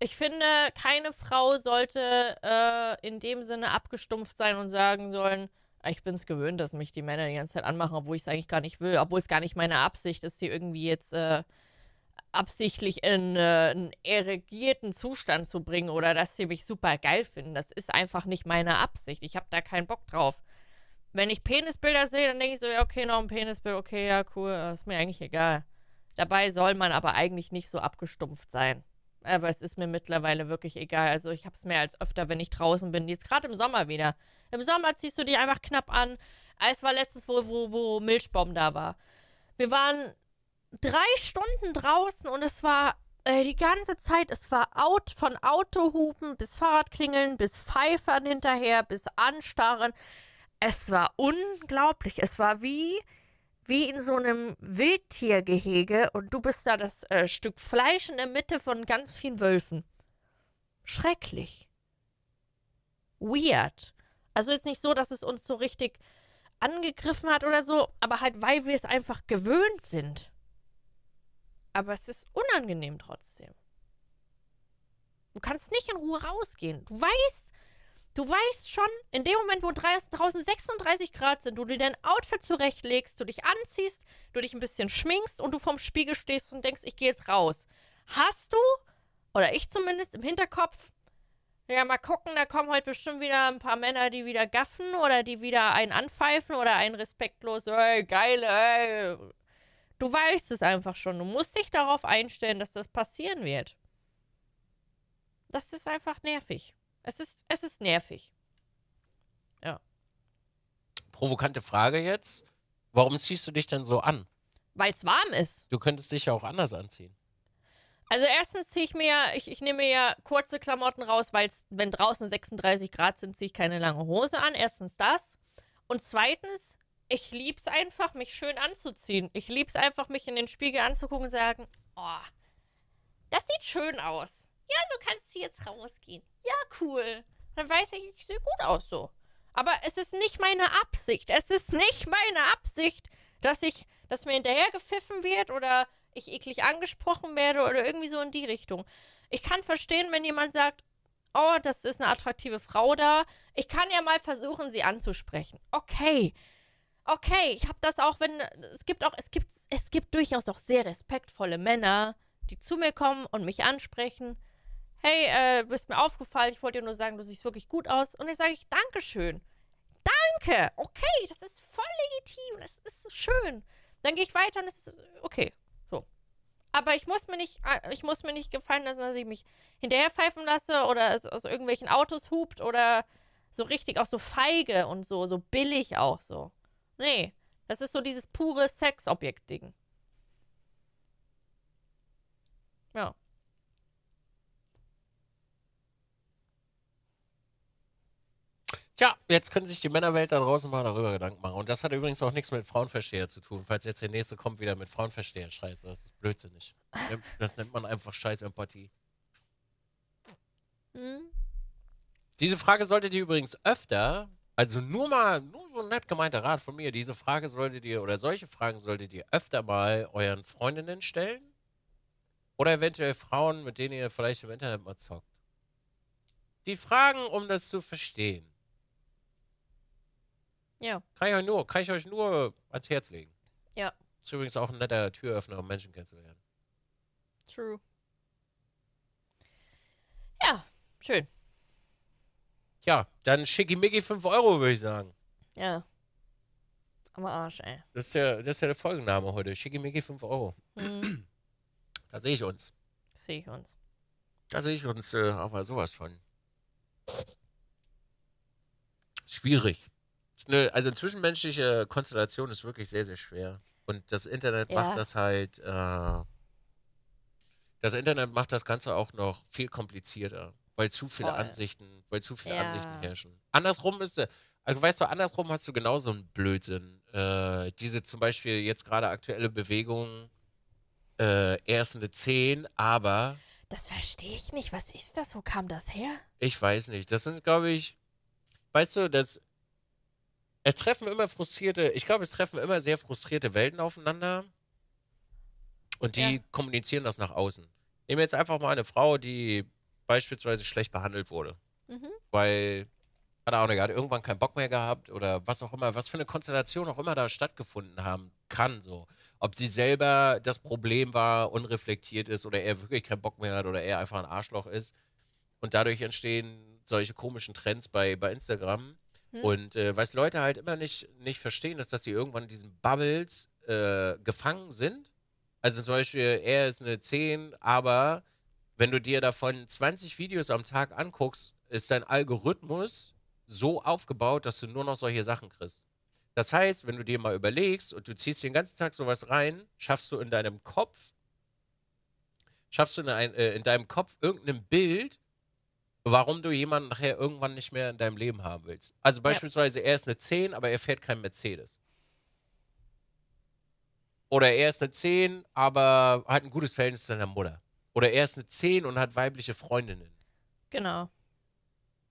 Ich finde, keine Frau sollte äh, in dem Sinne abgestumpft sein und sagen sollen, ah, ich bin es gewöhnt, dass mich die Männer die ganze Zeit anmachen, obwohl ich es eigentlich gar nicht will, obwohl es gar nicht meine Absicht ist, sie irgendwie jetzt äh, absichtlich in äh, einen erregierten Zustand zu bringen oder dass sie mich super geil finden. Das ist einfach nicht meine Absicht. Ich habe da keinen Bock drauf wenn ich Penisbilder sehe, dann denke ich so, ja, okay, noch ein Penisbild, okay, ja, cool, äh, ist mir eigentlich egal. Dabei soll man aber eigentlich nicht so abgestumpft sein. Aber es ist mir mittlerweile wirklich egal. Also ich habe es mehr als öfter, wenn ich draußen bin. Jetzt gerade im Sommer wieder. Im Sommer ziehst du dich einfach knapp an. Es war letztes, wo, wo, wo Milchbaum da war. Wir waren drei Stunden draußen und es war äh, die ganze Zeit, es war out von Autohupen bis Fahrradklingeln, bis Pfeifern hinterher, bis Anstarren. Es war unglaublich. Es war wie, wie in so einem Wildtiergehege und du bist da das äh, Stück Fleisch in der Mitte von ganz vielen Wölfen. Schrecklich. Weird. Also jetzt nicht so, dass es uns so richtig angegriffen hat oder so, aber halt, weil wir es einfach gewöhnt sind. Aber es ist unangenehm trotzdem. Du kannst nicht in Ruhe rausgehen. Du weißt, Du weißt schon, in dem Moment, wo draußen 36 Grad sind, du dir dein Outfit zurechtlegst, du dich anziehst, du dich ein bisschen schminkst und du vorm Spiegel stehst und denkst, ich gehe jetzt raus. Hast du, oder ich zumindest im Hinterkopf, ja, mal gucken, da kommen heute bestimmt wieder ein paar Männer, die wieder gaffen oder die wieder einen anpfeifen oder einen respektlos, ey, geil, ey. Du weißt es einfach schon. Du musst dich darauf einstellen, dass das passieren wird. Das ist einfach nervig. Es ist, es ist nervig. Ja. Provokante Frage jetzt. Warum ziehst du dich denn so an? Weil es warm ist. Du könntest dich ja auch anders anziehen. Also erstens ziehe ich mir ja, ich, ich nehme ja kurze Klamotten raus, weil wenn draußen 36 Grad sind, ziehe ich keine lange Hose an. Erstens das. Und zweitens, ich liebe es einfach, mich schön anzuziehen. Ich liebe es einfach, mich in den Spiegel anzugucken und sagen, oh, das sieht schön aus. Ja, so kannst du jetzt rausgehen ja, cool. Dann weiß ich, ich sehe gut aus so. Aber es ist nicht meine Absicht. Es ist nicht meine Absicht, dass ich, dass mir hinterher gepfiffen wird oder ich eklig angesprochen werde oder irgendwie so in die Richtung. Ich kann verstehen, wenn jemand sagt, oh, das ist eine attraktive Frau da. Ich kann ja mal versuchen, sie anzusprechen. Okay. Okay, ich habe das auch, wenn es gibt auch es gibt es gibt durchaus auch sehr respektvolle Männer, die zu mir kommen und mich ansprechen hey, äh, bist mir aufgefallen, ich wollte dir nur sagen, du siehst wirklich gut aus. Und dann sage ich, Dankeschön. Danke. Okay, das ist voll legitim. Das ist schön. Dann gehe ich weiter und es ist okay. So. Aber ich muss mir nicht, äh, ich muss mir nicht gefallen lassen, dass ich mich hinterher pfeifen lasse oder es aus irgendwelchen Autos hupt oder so richtig auch so feige und so, so billig auch so. Nee. Das ist so dieses pure Sexobjekt-Ding. Tja, jetzt können sich die Männerwelt da draußen mal darüber Gedanken machen. Und das hat übrigens auch nichts mit Frauenversteher zu tun. Falls jetzt der nächste kommt, wieder mit Frauenversteher scheiße. Das ist blödsinnig. Das nennt man einfach Scheißempathie. Hm? Diese Frage solltet ihr übrigens öfter, also nur mal, nur so ein nett gemeinter Rat von mir, diese Frage solltet ihr oder solche Fragen solltet ihr öfter mal euren Freundinnen stellen. Oder eventuell Frauen, mit denen ihr vielleicht im Internet mal zockt. Die Fragen, um das zu verstehen. Ja. Kann ich euch nur, kann ich euch nur ans Herz legen. Ja. Ist übrigens auch ein netter Türöffner, um Menschen kennenzulernen. True. Ja, schön. Ja, dann schickimicki 5 Euro, würde ich sagen. Ja. Am Arsch, ey. Das ist ja, das ist ja der Folgenname heute. Schickimicki 5 Euro. Mhm. Da sehe ich uns. Sehe ich uns. Da sehe ich uns äh, aber sowas von. Schwierig eine, also zwischenmenschliche Konstellation ist wirklich sehr, sehr schwer. Und das Internet ja. macht das halt, äh, das Internet macht das Ganze auch noch viel komplizierter, weil zu viele Voll. Ansichten, weil zu viele ja. Ansichten herrschen. Andersrum ist, äh, also weißt du, andersrum hast du genauso einen Blödsinn. Äh, diese zum Beispiel jetzt gerade aktuelle Bewegung, äh, erst eine 10, aber. Das verstehe ich nicht. Was ist das? Wo kam das her? Ich weiß nicht. Das sind, glaube ich, weißt du, das es treffen immer frustrierte, ich glaube, es treffen immer sehr frustrierte Welten aufeinander. Und die ja. kommunizieren das nach außen. Nehmen wir jetzt einfach mal eine Frau, die beispielsweise schlecht behandelt wurde. Mhm. Weil, keine Ahnung, er hat irgendwann keinen Bock mehr gehabt oder was auch immer, was für eine Konstellation auch immer da stattgefunden haben kann. So. Ob sie selber das Problem war, unreflektiert ist oder er wirklich keinen Bock mehr hat oder er einfach ein Arschloch ist. Und dadurch entstehen solche komischen Trends bei, bei Instagram. Hm? Und äh, was Leute halt immer nicht, nicht verstehen, ist, dass sie irgendwann in diesen Bubbles äh, gefangen sind. Also zum Beispiel, er ist eine 10, aber wenn du dir davon 20 Videos am Tag anguckst, ist dein Algorithmus so aufgebaut, dass du nur noch solche Sachen kriegst. Das heißt, wenn du dir mal überlegst und du ziehst den ganzen Tag sowas rein, schaffst du in deinem Kopf, schaffst du in, ein, äh, in deinem Kopf irgendein Bild, warum du jemanden nachher irgendwann nicht mehr in deinem Leben haben willst. Also beispielsweise, ja. er ist eine 10, aber er fährt kein Mercedes. Oder er ist eine 10, aber hat ein gutes Verhältnis zu seiner Mutter. Oder er ist eine 10 und hat weibliche Freundinnen. Genau.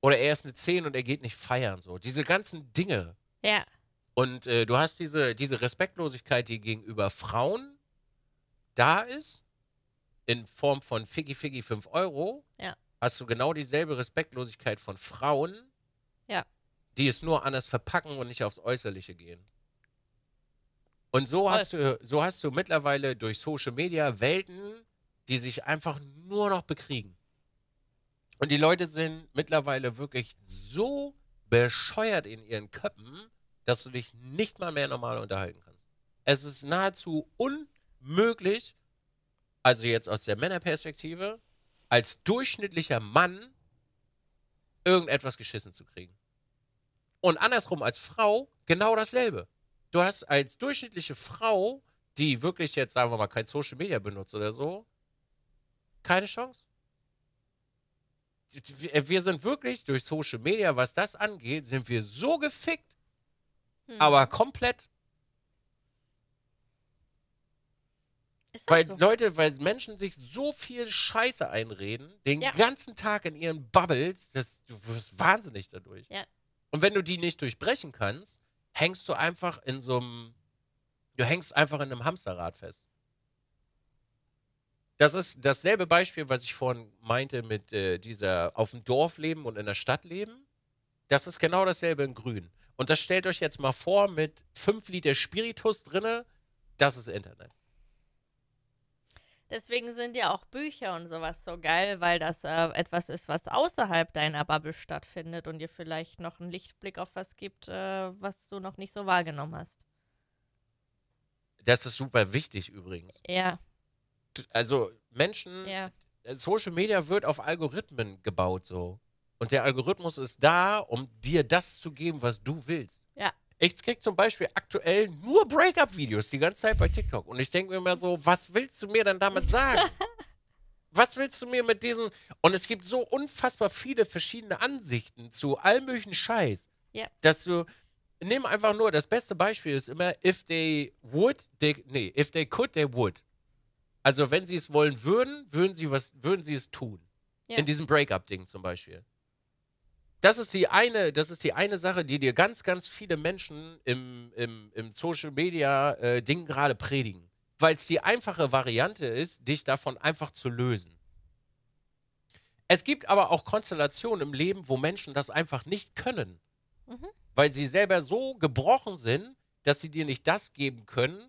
Oder er ist eine 10 und er geht nicht feiern. So. Diese ganzen Dinge. Ja. Und äh, du hast diese, diese Respektlosigkeit, die gegenüber Frauen da ist, in Form von Figgy Figgy 5 Euro. Ja hast du genau dieselbe Respektlosigkeit von Frauen, ja. die es nur anders verpacken und nicht aufs Äußerliche gehen. Und so hast, du, so hast du mittlerweile durch Social Media Welten, die sich einfach nur noch bekriegen. Und die Leute sind mittlerweile wirklich so bescheuert in ihren Köpfen, dass du dich nicht mal mehr normal unterhalten kannst. Es ist nahezu unmöglich, also jetzt aus der Männerperspektive, als durchschnittlicher Mann irgendetwas geschissen zu kriegen. Und andersrum als Frau genau dasselbe. Du hast als durchschnittliche Frau, die wirklich jetzt, sagen wir mal, kein Social Media benutzt oder so, keine Chance. Wir sind wirklich durch Social Media, was das angeht, sind wir so gefickt, hm. aber komplett. weil so. Leute, weil Menschen sich so viel Scheiße einreden, den ja. ganzen Tag in ihren Bubbles, das, du wirst wahnsinnig dadurch. Ja. Und wenn du die nicht durchbrechen kannst, hängst du einfach in so einem, du hängst einfach in einem Hamsterrad fest. Das ist dasselbe Beispiel, was ich vorhin meinte mit äh, dieser auf dem Dorf leben und in der Stadt leben. Das ist genau dasselbe in Grün. Und das stellt euch jetzt mal vor mit 5 Liter Spiritus drinne, das ist Internet. Deswegen sind ja auch Bücher und sowas so geil, weil das äh, etwas ist, was außerhalb deiner Bubble stattfindet und dir vielleicht noch einen Lichtblick auf was gibt, äh, was du noch nicht so wahrgenommen hast. Das ist super wichtig übrigens. Ja. Also Menschen, ja. Äh, Social Media wird auf Algorithmen gebaut so. Und der Algorithmus ist da, um dir das zu geben, was du willst. Ich krieg zum Beispiel aktuell nur breakup videos die ganze Zeit bei TikTok. Und ich denke mir immer so, was willst du mir denn damit sagen? was willst du mir mit diesen? Und es gibt so unfassbar viele verschiedene Ansichten zu allem möglichen Scheiß, yeah. dass du nimm einfach nur das beste Beispiel ist immer if they would, they, nee, if they could, they would. Also wenn sie es wollen würden, würden sie was, würden sie es tun. Yeah. In diesem Breakup-Ding zum Beispiel das ist die eine, das ist die eine Sache, die dir ganz, ganz viele Menschen im, im, im Social Media äh, Ding gerade predigen. Weil es die einfache Variante ist, dich davon einfach zu lösen. Es gibt aber auch Konstellationen im Leben, wo Menschen das einfach nicht können. Mhm. Weil sie selber so gebrochen sind, dass sie dir nicht das geben können,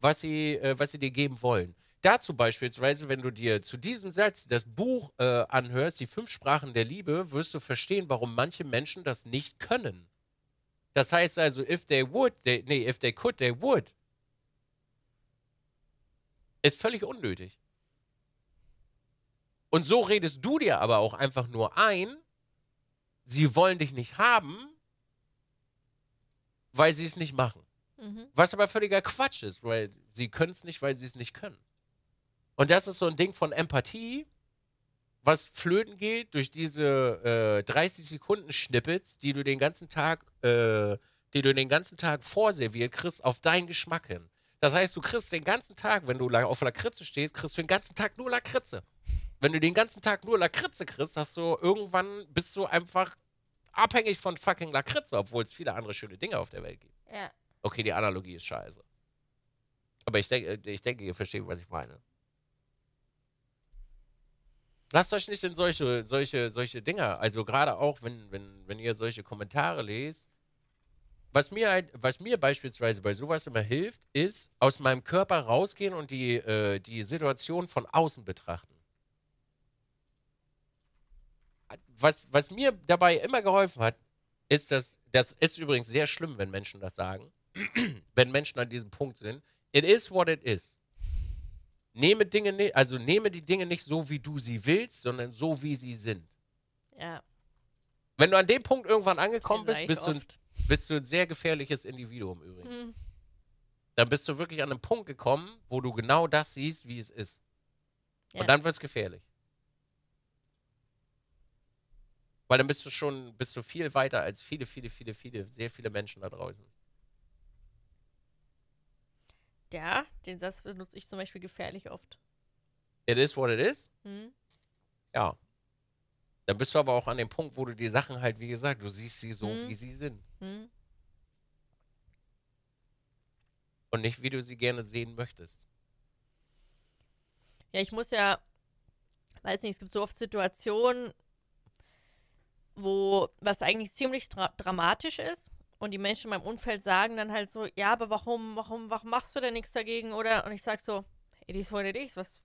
was sie, äh, was sie dir geben wollen. Dazu beispielsweise, wenn du dir zu diesem Satz das Buch äh, anhörst, die fünf Sprachen der Liebe, wirst du verstehen, warum manche Menschen das nicht können. Das heißt also, if they would, they, nee, if they could, they would. Ist völlig unnötig. Und so redest du dir aber auch einfach nur ein, sie wollen dich nicht haben, weil sie es nicht machen. Mhm. Was aber völliger Quatsch ist, weil sie können es nicht, weil sie es nicht können. Und das ist so ein Ding von Empathie, was flöten geht durch diese äh, 30 Sekunden Schnippets, die du den ganzen Tag, äh, die du den ganzen Tag vorserviert kriegst, auf deinen Geschmack hin. Das heißt, du kriegst den ganzen Tag, wenn du auf Lakritze stehst, kriegst du den ganzen Tag nur Lakritze. Wenn du den ganzen Tag nur Lakritze kriegst, hast du irgendwann bist du einfach abhängig von fucking Lakritze, obwohl es viele andere schöne Dinge auf der Welt gibt. Ja. Okay, die Analogie ist scheiße. Aber ich denke, ich denke, ihr versteht, was ich meine. Lasst euch nicht in solche, solche, solche Dinger, also gerade auch, wenn, wenn, wenn ihr solche Kommentare lest. Was mir, was mir beispielsweise bei sowas immer hilft, ist aus meinem Körper rausgehen und die, äh, die Situation von außen betrachten. Was, was mir dabei immer geholfen hat, ist, dass das ist übrigens sehr schlimm, wenn Menschen das sagen, wenn Menschen an diesem Punkt sind. It is what it is. Nehme Dinge nicht, also nehme die Dinge nicht so, wie du sie willst, sondern so, wie sie sind. Ja. Wenn du an dem Punkt irgendwann angekommen bist, bist du, ein, bist du, ein, sehr gefährliches Individuum übrigens. Hm. Dann bist du wirklich an einen Punkt gekommen, wo du genau das siehst, wie es ist. Ja. Und dann wird es gefährlich. Weil dann bist du schon, bist du viel weiter als viele, viele, viele, viele, sehr viele Menschen da draußen. Ja, den Satz benutze ich zum Beispiel gefährlich oft. It is what it is? Hm. Ja. Dann bist du aber auch an dem Punkt, wo du die Sachen halt, wie gesagt, du siehst sie so, hm. wie sie sind. Hm. Und nicht, wie du sie gerne sehen möchtest. Ja, ich muss ja, weiß nicht, es gibt so oft Situationen, wo was eigentlich ziemlich dra dramatisch ist und die Menschen in meinem Umfeld sagen dann halt so, ja, aber warum, warum, warum machst du denn nichts dagegen? Oder und ich sag so, it is what it is, was,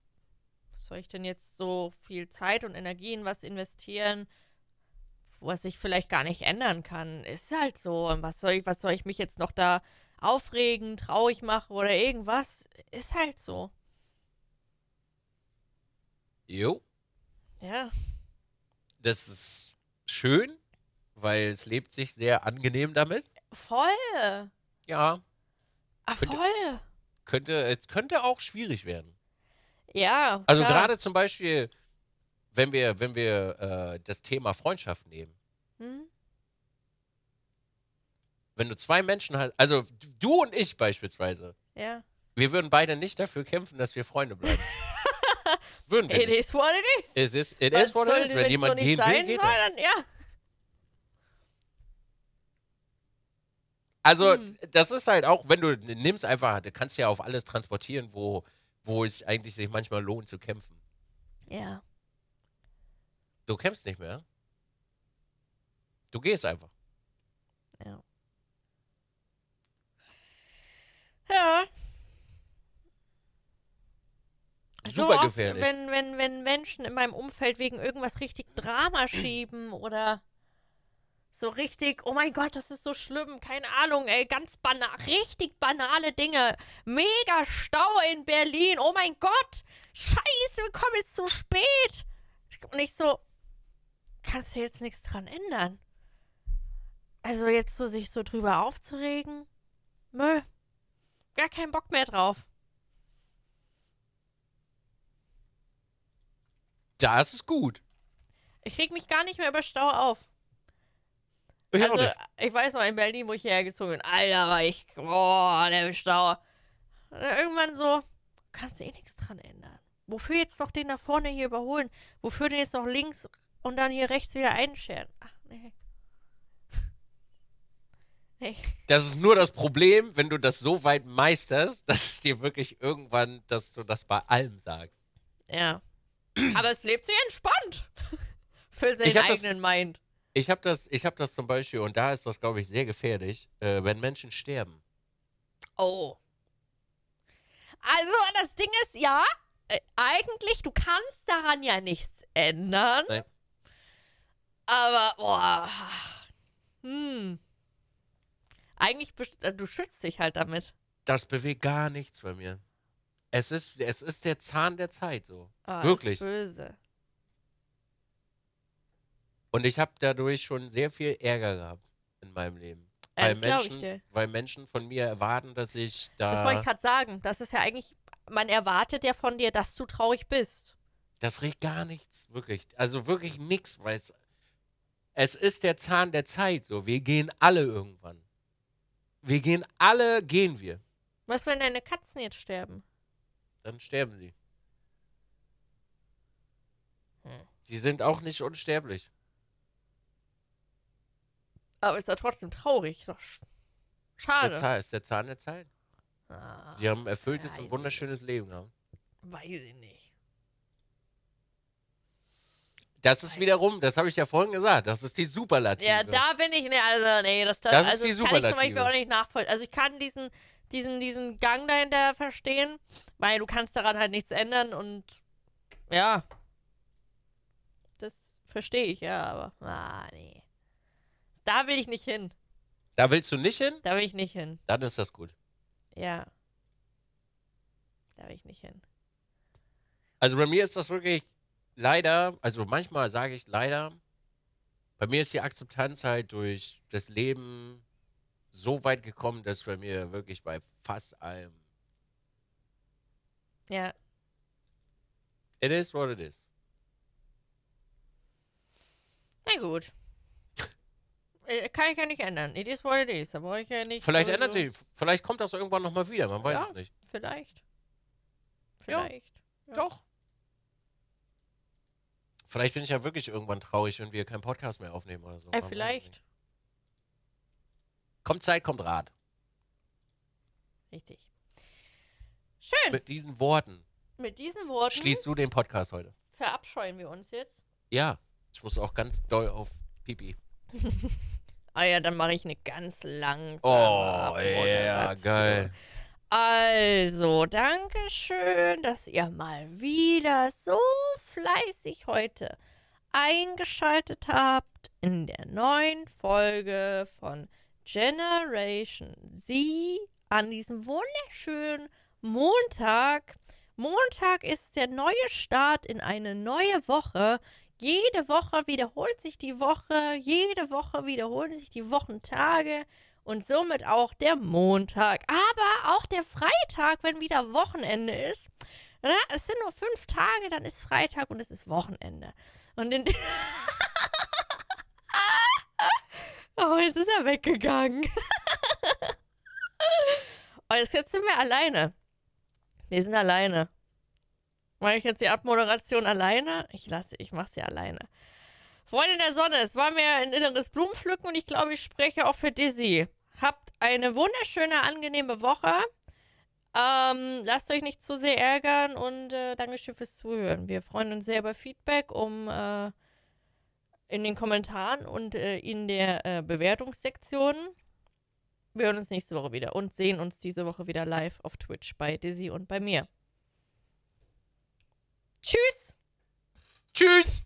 was soll ich denn jetzt so viel Zeit und Energie in was investieren, was ich vielleicht gar nicht ändern kann? Ist halt so. Und was soll ich, was soll ich mich jetzt noch da aufregen, traurig machen oder irgendwas? Ist halt so. Jo. Ja. Das ist schön, weil es lebt sich sehr angenehm damit. Voll. Ja. Ach, voll. Könnte, könnte, könnte auch schwierig werden. Ja. Also gerade zum Beispiel, wenn wir, wenn wir äh, das Thema Freundschaft nehmen. Hm? Wenn du zwei Menschen hast, also du und ich beispielsweise. Ja. Wir würden beide nicht dafür kämpfen, dass wir Freunde bleiben. würden wir. It nicht. is what it is. It is, it Was is what it is. Wenn jemand so gehen will, geht soll, dann, ja. Also, mhm. das ist halt auch, wenn du nimmst einfach, du kannst ja auf alles transportieren, wo, wo es eigentlich sich manchmal lohnt zu kämpfen. Ja. Du kämpfst nicht mehr. Du gehst einfach. Ja. Ja. Super so gefährlich. Oft, wenn, wenn, wenn Menschen in meinem Umfeld wegen irgendwas richtig Drama schieben oder so richtig, oh mein Gott, das ist so schlimm. Keine Ahnung, ey, ganz banal, richtig banale Dinge. Mega Stau in Berlin. Oh mein Gott. Scheiße, wir kommen jetzt zu spät. Und ich so, kannst du jetzt nichts dran ändern? Also jetzt so sich so drüber aufzuregen? mö, Gar keinen Bock mehr drauf. Das ist gut. Ich reg mich gar nicht mehr über Stau auf. Ich also, ich weiß noch, in Berlin, wo ich hergezogen bin, Alter, war ich, boah, der Stau. irgendwann so, kannst du eh nichts dran ändern. Wofür jetzt noch den da vorne hier überholen? Wofür den jetzt noch links und dann hier rechts wieder einscheren? Ach, nee. nee. Das ist nur das Problem, wenn du das so weit meisterst, dass es dir wirklich irgendwann, dass du das bei allem sagst. Ja. Aber es lebt sich entspannt. Für seinen eigenen das, Mind. Ich habe das, hab das zum Beispiel, und da ist das, glaube ich, sehr gefährlich, äh, wenn Menschen sterben. Oh. Also, das Ding ist ja, äh, eigentlich, du kannst daran ja nichts ändern. Nein. Aber, boah. Hm. Eigentlich, äh, du schützt dich halt damit. Das bewegt gar nichts bei mir. Es ist, es ist der Zahn der Zeit so. Oh, ah, Wirklich. Das ist böse. Und ich habe dadurch schon sehr viel Ärger gehabt in meinem Leben. Weil, Menschen, weil Menschen von mir erwarten, dass ich da. Das wollte ich gerade sagen. Das ist ja eigentlich, man erwartet ja von dir, dass du traurig bist. Das regt gar nichts, wirklich. Also wirklich nichts, weil es, es ist der Zahn der Zeit so. Wir gehen alle irgendwann. Wir gehen alle, gehen wir. Was, wenn deine Katzen jetzt sterben? Dann sterben sie. Hm. Die sind auch nicht unsterblich. Aber ist da trotzdem traurig. schade. Ist der, Zahn, ist der Zahn der Zeit. Ah, Sie haben ein erfülltes und wunderschönes nicht. Leben gehabt. Weiß ich nicht. Das ist wiederum, das habe ich ja vorhin gesagt, das ist die Superlative. Ja, da bin ich, ne, also, nee, das, das, das also, ist die Superlative. kann ich zum Beispiel auch nicht nachvollziehen. Also ich kann diesen, diesen, diesen Gang dahinter verstehen, weil du kannst daran halt nichts ändern und ja. Das verstehe ich, ja, aber, ah, nee. Da will ich nicht hin. Da willst du nicht hin? Da will ich nicht hin. Dann ist das gut. Ja. Da will ich nicht hin. Also bei mir ist das wirklich leider, also manchmal sage ich leider, bei mir ist die Akzeptanz halt durch das Leben so weit gekommen, dass bei mir wirklich bei fast allem. Ja. It is what it is. Na gut. Äh, kann ich ja nicht ändern. It is what it is. Da brauche ich ja nicht. Vielleicht so ändert so sich. Vielleicht kommt das irgendwann nochmal wieder. Man weiß ja, es nicht. Vielleicht. Vielleicht. Ja. Ja. Doch. Vielleicht bin ich ja wirklich irgendwann traurig wenn wir keinen Podcast mehr aufnehmen oder so. Äh, vielleicht. Kommt Zeit, kommt Rat. Richtig. Schön. Mit diesen Worten. Mit diesen Worten. Schließt du den Podcast heute. Verabscheuen wir uns jetzt. Ja. Ich muss auch ganz doll auf Pipi ah ja, dann mache ich eine ganz langsame Oh, ja, geil. Also, danke schön, dass ihr mal wieder so fleißig heute eingeschaltet habt in der neuen Folge von Generation Z an diesem wunderschönen Montag. Montag ist der neue Start in eine neue Woche. Jede Woche wiederholt sich die Woche, jede Woche wiederholen sich die Wochentage und somit auch der Montag. Aber auch der Freitag, wenn wieder Wochenende ist. Na, ne, es sind nur fünf Tage, dann ist Freitag und es ist Wochenende. Und in. oh, jetzt ist er weggegangen. oh, jetzt sind wir alleine. Wir sind alleine. Mache ich jetzt die Abmoderation alleine? Ich lasse, ich mache sie alleine. Freunde der Sonne, es war mir ein inneres Blumenpflücken und ich glaube, ich spreche auch für Dizzy. Habt eine wunderschöne, angenehme Woche. Ähm, lasst euch nicht zu sehr ärgern und äh, Dankeschön fürs Zuhören. Wir freuen uns sehr über Feedback, um äh, in den Kommentaren und äh, in der äh, Bewertungssektion. Wir hören uns nächste Woche wieder und sehen uns diese Woche wieder live auf Twitch bei Dizzy und bei mir. Tschüss. Tschüss.